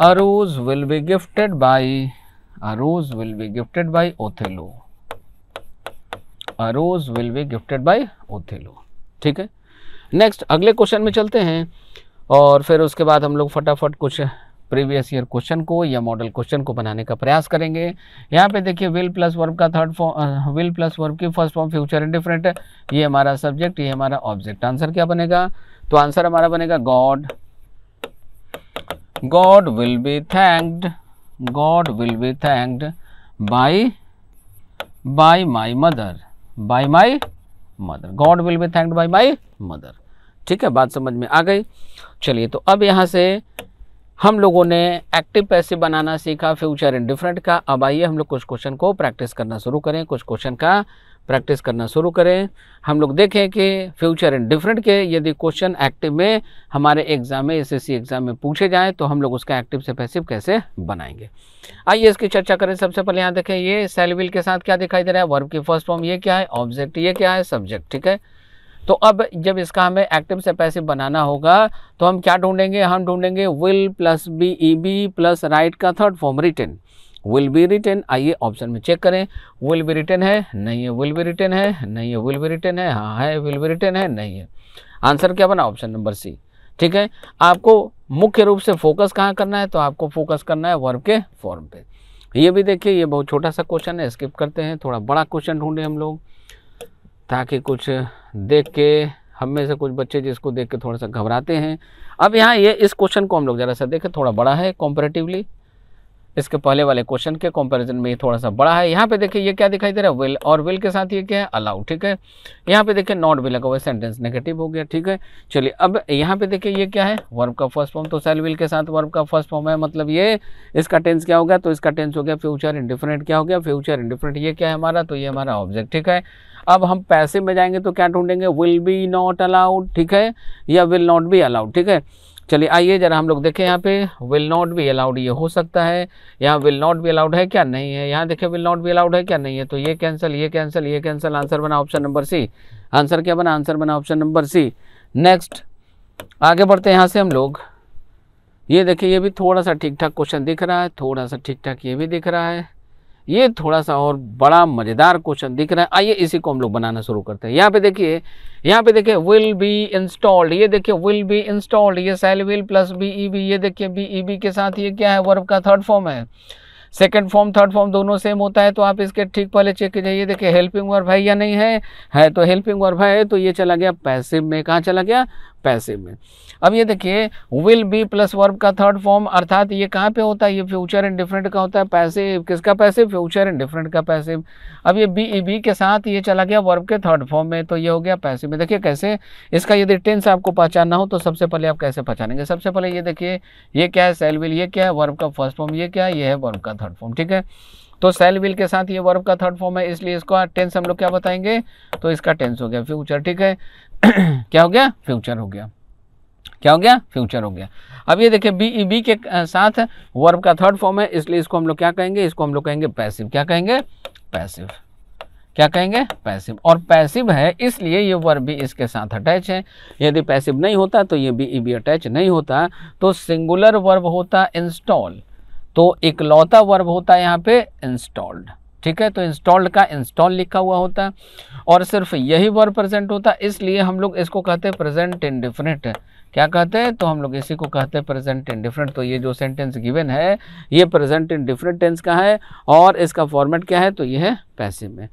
a rose will be gifted by a rose will be gifted by Othello a rose will be gifted gifted Othello ठीक है नेक्स्ट अगले क्वेश्चन में चलते हैं और फिर उसके बाद हम लोग फटाफट कुछ प्रीवियस ईयर क्वेश्चन को या मॉडल क्वेश्चन को बनाने का प्रयास करेंगे यहाँ पे देखिए विल प्लस वर्ब का third form will plus verb की फर्स्ट फॉर्म फ्यूचर इंडिफरेंट ये हमारा सब्जेक्ट ये हमारा ऑब्जेक्ट आंसर क्या बनेगा तो आंसर हमारा बनेगा God God will be thanked God will be thanked by by my mother by my mother God will be thanked by my mother ठीक है बात समझ में आ गई चलिए तो अब यहाँ से हम लोगों ने एक्टिव पैसिव बनाना सीखा फ्यूचर इंडिफरेंट का अब आइए हम लोग कुछ क्वेश्चन को प्रैक्टिस करना शुरू करें कुछ क्वेश्चन का प्रैक्टिस करना शुरू करें हम लोग देखें कि फ्यूचर एंड डिफरेंट के यदि क्वेश्चन एक्टिव में हमारे एग्ज़ाम में एस एग्ज़ाम में पूछे जाएँ तो हम लोग उसका एक्टिव से पैसिव कैसे बनाएंगे आइए इसकी चर्चा करें सबसे पहले यहाँ देखें ये सेलविल के साथ क्या दिखाई दे रहा है वर्ब की फर्स्ट फॉर्म ये क्या है ऑब्जेक्ट ये क्या है सब्जेक्ट ठीक है तो अब जब इसका हमें एक्टिव से पैसिव बनाना होगा तो हम क्या ढूंढेंगे हम ढूंढेंगे will plus B E B plus write का third form return will be return आइए ऑप्शन में चेक करें विल बी रिटर्न है नहीं है विल बी रिटर्न है नहीं है विल बी रिटर्न है हाँ है विल बी रिटर्न है नहीं है आंसर क्या बना ऑप्शन नंबर सी ठीक है आपको मुख्य रूप से फोकस कहाँ करना है तो आपको फोकस करना है वर्ब के फॉर्म पे ये भी देखिए ये बहुत छोटा सा क्वेश्चन है स्किप करते हैं थोड़ा बड़ा क्वेश्चन ढूंढे हम लोग ताकि कुछ देख के हम में से कुछ बच्चे जिसको देख के थोड़ा सा घबराते हैं अब यहाँ ये इस क्वेश्चन को हम लोग ज़रा सा देखें थोड़ा बड़ा है कॉम्परेटिवली इसके पहले वाले क्वेश्चन के कंपैरिजन में ये थोड़ा सा बड़ा है यहाँ पे देखिए ये क्या दिखाई दे रहा है विल और विल के साथ ये क्या है अलाउ ठीक है यहाँ पे देखिए नॉट विल लगा हुआ सेंटेंस नेगेटिव हो गया ठीक है चलिए अब यहाँ पे देखिए ये क्या है वर्ब का फर्स्ट फॉर्म तो सेल विल के साथ वर्ब का फर्स्ट फॉर्म है मतलब ये इसका टेंस तो क्या हो गया तो इसका टेंस हो गया फ्यूचर इंडिफरेंट क्या हो गया फ्यूचर इंडिफरेंट ये क्या है हमारा तो ये हमारा ऑब्जेक्ट ठीक है अब हम पैसे में जाएंगे तो क्या ढूंढेंगे विल बी नॉट अलाउड ठीक है या विल नॉट बी अलाउड ठीक है चलिए आइए ज़रा हम लोग देखें यहाँ पे विल नॉट बी अलाउड ये हो सकता है यहाँ विल नॉट बी अलाउड है क्या नहीं है यहाँ देखें विल नॉट बी अलाउड है क्या नहीं है तो ये कैंसिल ये कैंसिल ये कैंसिल आंसर बना ऑप्शन नंबर सी आंसर क्या बना आंसर बना ऑप्शन नंबर सी नेक्स्ट आगे बढ़ते हैं यहाँ से हम लोग ये देखिए ये भी थोड़ा सा ठीक ठाक क्वेश्चन दिख रहा है थोड़ा सा ठीक ठाक ये भी दिख रहा है ये थोड़ा सा और बड़ा मज़ेदार क्वेश्चन दिख रहा है आइए इसी को हम लोग बनाना शुरू करते हैं यहाँ पे देखिए यहाँ पे देखिए विल बी इंस्टॉल्ड ये देखिए विल बी इंस्टॉल्ड ये shall will plus B E B ये देखिए बी ई बी के साथ ये क्या है वर्ब का थर्ड फॉर्म है सेकेंड फॉर्म थर्ड फॉर्म दोनों सेम होता है तो आप इसके ठीक पहले चेक कीजिए ये देखिए हेल्पिंग वर्ब है या नहीं है है तो हेल्पिंग वर्ब है तो ये चला गया पैसिव में कहाँ चला गया पैसिव में अब ये देखिए विल बी प्लस वर्ब का थर्ड फॉर्म अर्थात ये कहाँ पे होता है ये फ्यूचर इन डिफरेंट का होता है पैसे किसका पैसे फ्यूचर इन डिफरेंट का पैसे अब ये बी ई बी के साथ ये चला गया वर्ब के थर्ड फॉर्म में तो ये हो गया पैसे में देखिए कैसे इसका यदि टेंस आपको पहचानना हो तो सबसे पहले आप कैसे पहचानेंगे सबसे पहले ये देखिए ये क्या है सेल विल ये क्या है वर्ब का फर्स्ट फॉर्म ये क्या है ये है वर्ब का थर्ड फॉर्म ठीक है तो सेल विल के साथ ये वर्ब का थर्ड फॉर्म है इसलिए इसका टेंस हम लोग क्या बताएंगे तो इसका टेंस हो गया फ्यूचर ठीक है क्या हो गया फ्यूचर हो गया क्या हो गया फ्यूचर हो गया अब ये देखिए बी ई बी के साथ वर्ब का थर्ड फॉर्म है इसलिए इसको हम लोग क्या कहेंगे इसको हम लोग कहेंगे पैसिव क्या कहेंगे पैसिव क्या कहेंगे पैसिव और पैसिव है इसलिए ये वर्ब भी इसके साथ अटैच है यदि पैसिव नहीं होता तो ये बी ई बी अटैच नहीं होता तो सिंगुलर वर्ब होता इंस्टॉल तो इकलौता वर्ब होता यहाँ पे इंस्टॉल्ड ठीक है तो इंस्टॉल्ड का इंस्टॉल लिखा हुआ होता और सिर्फ यही वर्ब प्रेजेंट होता इसलिए हम लोग इसको कहते हैं प्रेजेंट इंडिफिनिट क्या कहते हैं तो हम लोग इसी को कहते हैं प्रेजेंट इन डिफरेंट तो ये जो सेंटेंस गिवन है ये प्रेजेंट इन डिफरेंट टेंस का है और इसका फॉर्मेट क्या है तो ये है पैसिव में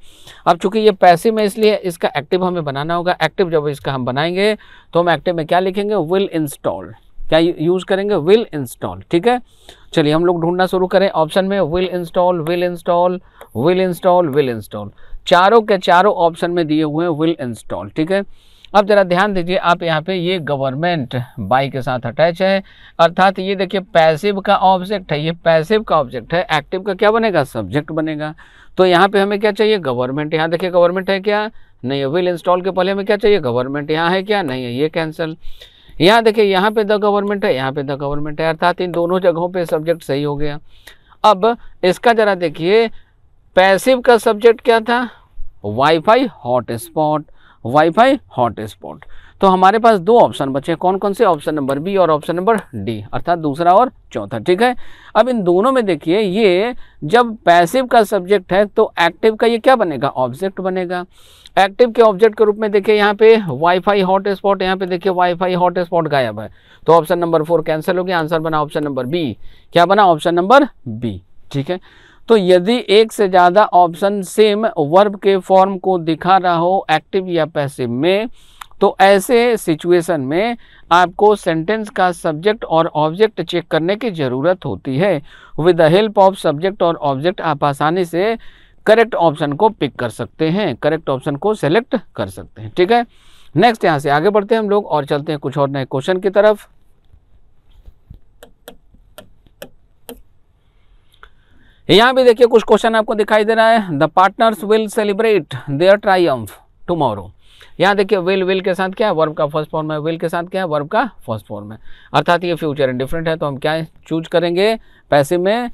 अब चूंकि ये पैसिव में इसलिए इसका एक्टिव हमें बनाना होगा एक्टिव जब इसका हम बनाएंगे तो हम एक्टिव में क्या लिखेंगे विल इंस्टॉल क्या यूज़ करेंगे विल इंस्टॉल ठीक है चलिए हम लोग ढूंढना शुरू करें ऑप्शन में will install will install will install will install चारों के चारों ऑप्शन में दिए हुए हैं विल इंस्टॉल ठीक है अब ज़रा ध्यान दीजिए आप यहाँ पे ये गवर्नमेंट बाई के साथ अटैच है अर्थात ये देखिए पैसिव का ऑब्जेक्ट है ये पैसिव का ऑब्जेक्ट है एक्टिव का क्या बनेगा सब्जेक्ट बनेगा तो यहाँ पे हमें क्या चाहिए गवर्नमेंट यहाँ देखिए गवर्नमेंट है क्या नहीं विल इंस्टॉल के पहले हमें क्या चाहिए गवर्नमेंट यहाँ है क्या नहीं है ये कैंसिल यहाँ देखिए यहाँ पे द गवर्नमेंट है यहाँ पे द गवर्नमेंट है अर्थात इन दोनों जगहों पे सब्जेक्ट सही हो गया अब इसका ज़रा देखिए पैसिव का सब्जेक्ट क्या था वाईफाई हॉटस्पॉट वाईफाई हॉटस्पॉट तो हमारे पास दो ऑप्शन बचे कौन कौन से ऑप्शन नंबर बी और ऑप्शन नंबर डी अर्थात दूसरा और चौथा ठीक है अब इन दोनों में देखिए ये जब पैसिव का सब्जेक्ट है तो एक्टिव का ये क्या बनेगा ऑब्जेक्ट बनेगा एक्टिव के ऑब्जेक्ट के रूप में देखिए यहाँ पे वाईफाई हॉट स्पॉट यहाँ पे देखिए वाईफाई हॉट स्पॉट गायब है तो ऑप्शन नंबर फोर कैंसिल हो गया आंसर बना ऑप्शन नंबर बी क्या बना ऑप्शन नंबर बी ठीक है तो यदि एक से ज़्यादा ऑप्शन सेम वर्ब के फॉर्म को दिखा रहा हो एक्टिव या पैसिव में तो ऐसे सिचुएशन में आपको सेंटेंस का सब्जेक्ट और ऑब्जेक्ट चेक करने की ज़रूरत होती है with the help of subject और ऑब्जेक्ट आप आसानी से करेक्ट ऑप्शन को पिक कर सकते हैं करेक्ट ऑप्शन को सेलेक्ट कर सकते हैं ठीक है नेक्स्ट यहाँ से आगे बढ़ते हैं हम लोग और चलते हैं कुछ और नए क्वेश्चन की तरफ यहाँ भी देखिए कुछ क्वेश्चन आपको दिखाई दे रहा है the partners will celebrate their triumph tomorrow यहाँ देखिए विल विल के साथ क्या है वर्ब का फर्स्ट फॉर्म है विल के साथ क्या है वर्ब का फर्स्ट फॉर्म है अर्थात ये फ्यूचर इंडिफरेंट है तो हम क्या चूज करेंगे पैसे में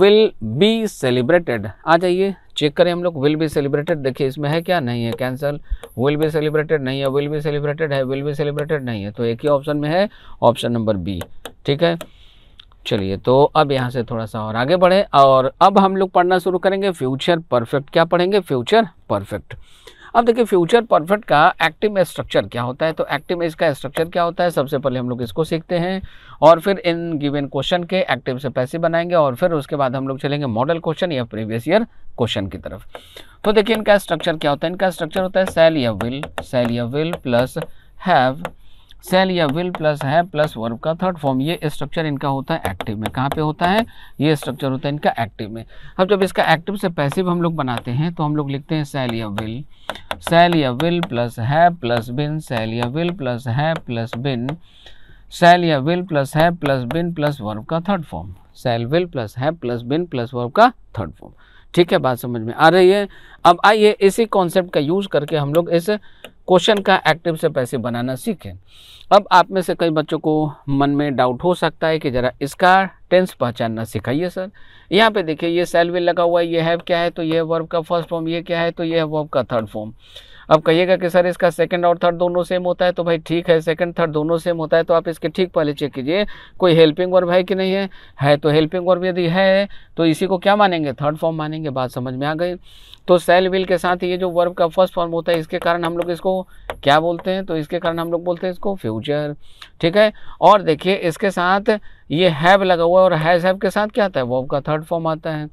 विल बी सेलिब्रेटेड आ जाइए चेक करें हम लोग विल बी सेलिब्रेटेड देखिए इसमें है क्या नहीं है कैंसल विल बी सेलिब्रेटेड नहीं है विल बी सेलिब्रेटेड है विल बी सेलिब्रेटेड नहीं है तो एक ही ऑप्शन में है ऑप्शन नंबर बी ठीक है चलिए तो अब यहाँ से थोड़ा सा और आगे बढ़े और अब हम लोग पढ़ना शुरू करेंगे फ्यूचर परफेक्ट क्या पढ़ेंगे फ्यूचर परफेक्ट अब देखिए फ्यूचर परफेक्ट का एक्टिव स्ट्रक्चर क्या होता है तो एक्टिव एज का स्ट्रक्चर क्या होता है सबसे पहले हम लोग इसको सीखते हैं और फिर इन गिवन क्वेश्चन के एक्टिव से पैसे बनाएंगे और फिर उसके बाद हम लोग चलेंगे मॉडल क्वेश्चन या प्रीवियस ईयर क्वेश्चन की तरफ तो देखिए इनका स्ट्रक्चर क्या होता है इनका स्ट्रक्चर होता है सेल या विल सेल या विल प्लस हैव सेल या will plus have plus verb का थर्ड फॉर्म ये स्ट्रक्चर इनका होता है एक्टिव में कहाँ पे होता है ये स्ट्रक्चर होता है इनका एक्टिव में अब जब इसका एक्टिव से पैसिव हम लोग बनाते हैं तो हम लोग लिखते हैं सेल या विल सेल या will plus have plus been shall या will plus have plus been shall या will plus have plus been plus verb का third form shall will plus have plus been plus verb का third form ठीक है बात समझ में आ रही है अब आइए इसी कॉन्सेप्ट का यूज़ करके हम लोग इस क्वेश्चन का एक्टिव से पैसे बनाना सीखें अब आप में से कई बच्चों को मन में डाउट हो सकता है कि ज़रा इसका टेंस पहचानना सिखाइए सर यहाँ पे देखिए ये सेल विल लगा हुआ है ये हैव क्या है तो ये वर्ब का फर्स्ट फॉर्म ये क्या है तो ये है वर्ब का थर्ड फॉर्म अब कहिएगा कि सर इसका सेकंड और थर्ड दोनों सेम होता है तो भाई ठीक है सेकंड थर्ड दोनों सेम होता है तो आप इसके ठीक पहले चेक कीजिए कोई हेल्पिंग वर्ब है कि नहीं है है तो हेल्पिंग वर्ब यदि है तो इसी को क्या मानेंगे थर्ड फॉर्म मानेंगे बात समझ में आ गई तो सेल विल के साथ ये जो वर्ब का फर्स्ट फॉर्म होता है इसके कारण हम लोग इसको क्या बोलते हैं तो इसके कारण हम लोग बोलते हैं इसको फ्यूचर ठीक है और देखिए इसके साथ ये हैव लगा हुआ है और हैज हैव के साथ क्या आता है वर्ब का थर्ड फॉर्म आता है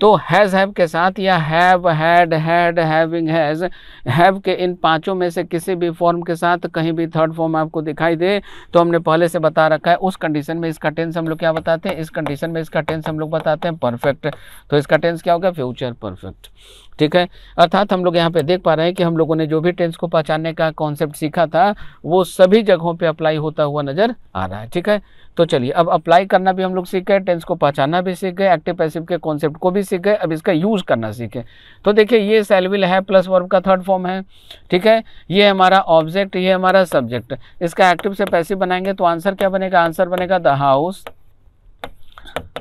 तो हैज़ हैव के साथ या have had had having has have के इन पांचों में से किसी भी फॉर्म के साथ कहीं भी थर्ड फॉर्म आपको दिखाई दे तो हमने पहले से बता रखा है उस कंडीशन में इसका टेंस हम लोग क्या बताते हैं इस कंडीशन में इसका टेंस हम लोग बताते हैं परफेक्ट तो इसका टेंस क्या होगा फ्यूचर परफेक्ट ठीक है अर्थात हम लोग यहाँ पे देख पा रहे हैं कि हम लोगों ने जो भी टेंस को पहचानने का कॉन्सेप्ट सीखा था वो सभी जगहों पे अप्लाई होता हुआ नज़र आ रहा है ठीक है तो चलिए अब अप्लाई करना भी हम लोग सीख गए टेंस को पहचानना भी सीख गए एक्टिव पैसिव के कॉन्सेप्ट को भी सीख गए अब इसका यूज़ करना सीखे तो देखिए ये सेलविल है प्लस वर्ब का थर्ड फॉर्म है ठीक है ये हमारा ऑब्जेक्ट ये हमारा सब्जेक्ट इसका एक्टिव से पैसिव बनाएंगे तो आंसर क्या बनेगा आंसर बनेगा the house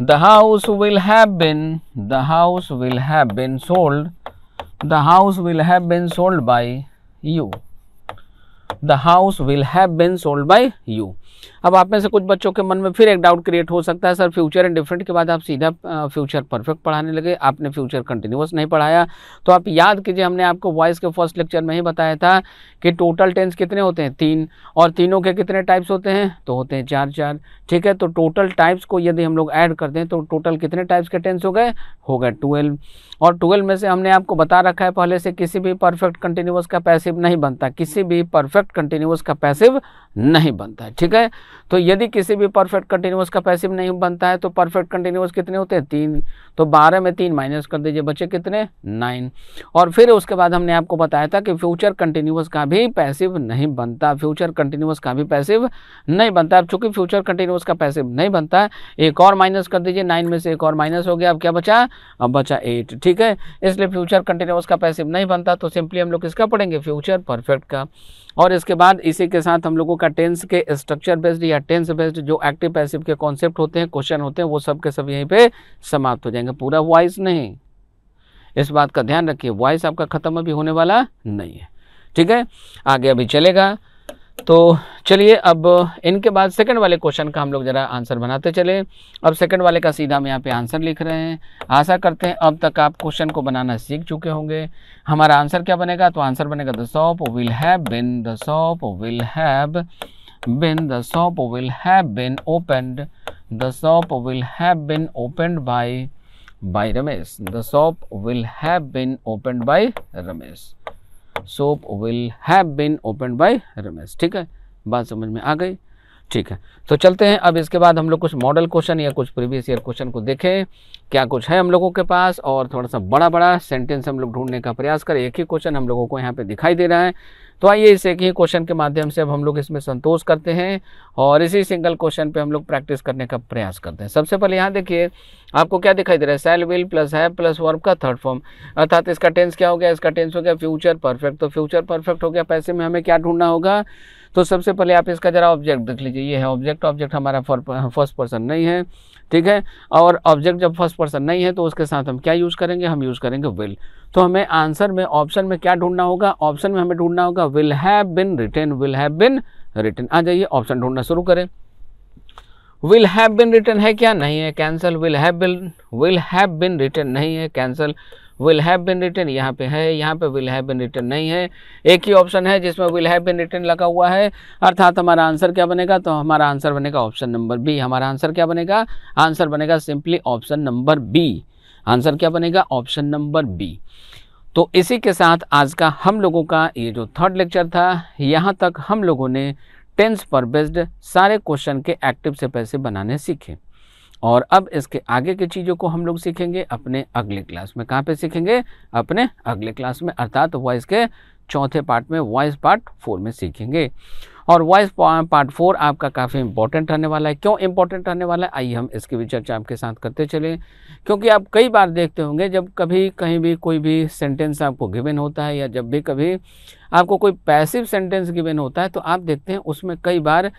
the house will have been the house will have been sold the house will have been sold by you the house will have been sold by you अब आप में से कुछ बच्चों के मन में फिर एक डाउट क्रिएट हो सकता है सर फ्यूचर एंड डिफरेंट के बाद आप सीधा फ्यूचर परफेक्ट पढ़ाने लगे आपने फ्यूचर कंटिन्यूस नहीं पढ़ाया तो आप याद कीजिए हमने आपको वॉइस के फर्स्ट लेक्चर में ही बताया था कि टोटल टेंस कितने होते हैं तीन और तीनों के कितने टाइप्स होते हैं तो होते हैं चार चार ठीक है तो टोटल टाइप्स को यदि हम लोग ऐड कर दें तो टोटल कितने टाइप्स के टेंस हो गए हो गए ट्वेल्व और ट्वेल्व में से हमने आपको बता रखा है पहले से किसी भी परफेक्ट कंटिन्यूस का पैसिव नहीं बनता किसी भी परफेक्ट कंटिन्यूस का पैसिव नहीं बनता ठीक है तो यदि किसी भी परफेक्ट कंटिन्यूस का पैसिव नहीं बनता है तो परफेक्ट कंटिन्यूस कितने होते हैं तीन तो बारह में तीन माइनस कर दीजिए बचे कितने नाइन और फिर उसके बाद हमने आपको बताया था कि फ्यूचर कंटिन्यूस का भी पैसिव नहीं बनता फ्यूचर कंटिन्यूस का भी पैसिव नहीं बनता अब चूंकि फ्यूचर कंटिन्यूस का पैसिव नहीं बनता है एक और माइनस कर दीजिए नाइन में से एक और माइनस हो गया अब क्या बचा अब बचा एट ठीक है इसलिए फ्यूचर कंटिन्यूस का पैसिव नहीं बनता तो सिंपली हम लोग किसका पढ़ेंगे फ्यूचर परफेक्ट का और इसके बाद इसी के साथ हम लोगों का टेंस के स्ट्रक्चर बेस्ड या टेंस बेस्ड जो एक्टिव पैसिव के कॉन्सेप्ट होते हैं क्वेश्चन होते हैं वो सब के सब यहीं पे समाप्त हो जाएंगे पूरा वॉइस नहीं इस बात का ध्यान रखिए वॉइस आपका ख़त्म अभी होने वाला नहीं है ठीक है आगे अभी चलेगा तो चलिए अब इनके बाद सेकंड वाले क्वेश्चन का हम लोग ज़रा आंसर बनाते चले अब सेकंड वाले का सीधा हम यहाँ पे आंसर लिख रहे हैं आशा करते हैं अब तक आप क्वेश्चन को बनाना सीख चुके होंगे हमारा आंसर क्या बनेगा तो आंसर बनेगा the shop will have been the shop will have been the shop will have been opened the shop will have been opened by by Ramesh the shop will have been opened by Ramesh shop will have been open by Ramesh ठीक है बात समझ में आ गई ठीक है तो चलते हैं अब इसके बाद हम लोग कुछ मॉडल क्वेश्चन या कुछ प्रीवियस ईयर क्वेश्चन को देखें क्या कुछ है हम लोगों के पास और थोड़ा सा बड़ा बड़ा सेंटेंस हम लोग ढूंढने का प्रयास करें एक ही क्वेश्चन हम लोगों को यहाँ पे दिखाई दे रहा है तो आइए इस एक ही क्वेश्चन के माध्यम से अब हम लोग इसमें संतोष करते हैं और इसी सिंगल क्वेश्चन पे हम लोग प्रैक्टिस करने का प्रयास करते हैं सबसे पहले यहाँ देखिए आपको क्या दिखाई दे रहा है shall will plus have plus verb का थर्ड फॉर्म अर्थात इसका टेंस क्या हो गया इसका टेंस हो गया फ्यूचर परफेक्ट तो फ्यूचर परफेक्ट हो गया पैसे में हमें क्या ढूंढना होगा तो सबसे पहले आप इसका ज़रा ऑब्जेक्ट देख लीजिए ये है ऑब्जेक्ट ऑब्जेक्ट हमारा फर्स्ट पर्सन नहीं है ठीक है और ऑब्जेक्ट जब फर्स्ट पर्सन नहीं है तो उसके साथ हम क्या यूज़ करेंगे हम यूज़ करेंगे विल तो हमें आंसर में ऑप्शन में क्या ढूंढना होगा ऑप्शन में हमें ढूंढना होगा will have been written will have been written आ जाइए ऑप्शन ढूंढना शुरू करें विल हैव बिन रिटर्न है क्या नहीं है cancel will have been will have been return नहीं है cancel will have been return यहाँ पे है यहाँ पे विल हैव बिन रिटर्न नहीं है एक ही ऑप्शन है जिसमें विल हैव बिन रिटर्न लगा हुआ है अर्थात हमारा आंसर क्या बनेगा तो हमारा आंसर बनेगा ऑप्शन नंबर बी हमारा आंसर क्या बनेगा आंसर बनेगा simply option number B answer क्या बनेगा ऑप्शन नंबर बी तो इसी के साथ आज का हम लोगों का ये जो थर्ड लेक्चर था यहाँ तक हम लोगों ने टेंस पर बेस्ड सारे क्वेश्चन के एक्टिव से पैसे बनाने सीखे और अब इसके आगे की चीज़ों को हम लोग सीखेंगे अपने अगले क्लास में कहाँ पे सीखेंगे अपने अगले क्लास में अर्थात वॉइस के चौथे पार्ट में वॉइस पार्ट फोर में सीखेंगे और वॉइस पार्ट फोर आपका काफ़ी इंपॉर्टेंट रहने वाला है क्यों इंपॉर्टेंट रहने वाला है आइए हम इसकी भी चर्चा आपके साथ करते चले क्योंकि आप कई बार देखते होंगे जब कभी कहीं भी कोई भी सेंटेंस आपको गिवन होता है या जब भी कभी आपको कोई पैसिव सेंटेंस गिवन होता है तो आप देखते हैं उसमें कई बार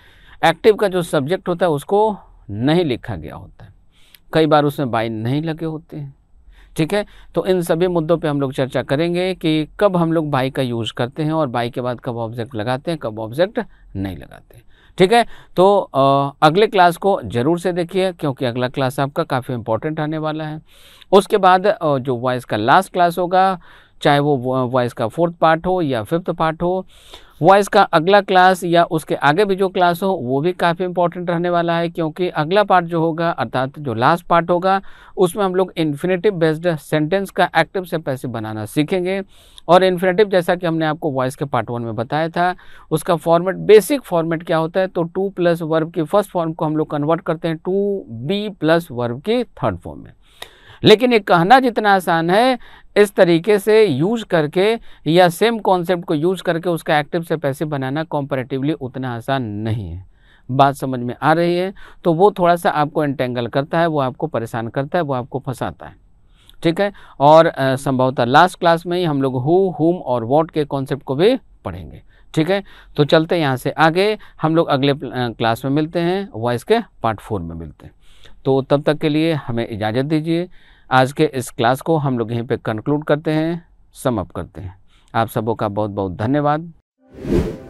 एक्टिव का जो सब्जेक्ट होता है उसको नहीं लिखा गया होता है कई बार उसमें बाई नहीं लगे होते हैं ठीक है तो इन सभी मुद्दों पे हम लोग चर्चा करेंगे कि कब हम लोग बाई का यूज़ करते हैं और बाई के बाद कब ऑब्जेक्ट लगाते हैं कब ऑब्जेक्ट नहीं लगाते ठीक है तो आ, अगले क्लास को ज़रूर से देखिए क्योंकि अगला क्लास आपका काफ़ी इम्पोर्टेंट आने वाला है उसके बाद जो वॉइस का लास्ट क्लास होगा चाहे वो वॉइस का फोर्थ पार्ट हो या फिफ्थ पार्ट हो वह इसका अगला क्लास या उसके आगे भी जो क्लास हो वो भी काफ़ी इंपॉर्टेंट रहने वाला है क्योंकि अगला पार्ट जो होगा अर्थात जो लास्ट पार्ट होगा उसमें हम लोग इन्फिनेटिव बेस्ड सेंटेंस का एक्टिव से पैसे बनाना सीखेंगे और इन्फिनेटिव जैसा कि हमने आपको वॉइस के पार्ट वन में बताया था उसका फॉर्मेट बेसिक फॉर्मेट क्या होता है तो टू प्लस वर्ब की फर्स्ट फॉर्म को हम लोग कन्वर्ट करते हैं टू बी प्लस वर्ब की थर्ड फॉर्म में लेकिन ये कहना जितना आसान है इस तरीके से यूज करके या सेम कॉन्सेप्ट को यूज करके उसका एक्टिव से पैसे बनाना कॉम्परेटिवली उतना आसान नहीं है बात समझ में आ रही है तो वो थोड़ा सा आपको एंटेंगल करता है वो आपको परेशान करता है वो आपको फंसाता है ठीक है और संभवतः लास्ट क्लास में ही हम लोग हु हुम और वॉट के कॉन्सेप्ट को भी पढ़ेंगे ठीक है तो चलते हैं यहाँ से आगे हम लोग अगले क्लास में मिलते हैं वॉइस के पार्ट फोर में मिलते हैं तो तब तक के लिए हमें इजाज़त दीजिए आज के इस क्लास को हम लोग यहीं पे कंक्लूड करते हैं समअप करते हैं आप सबों का बहुत बहुत धन्यवाद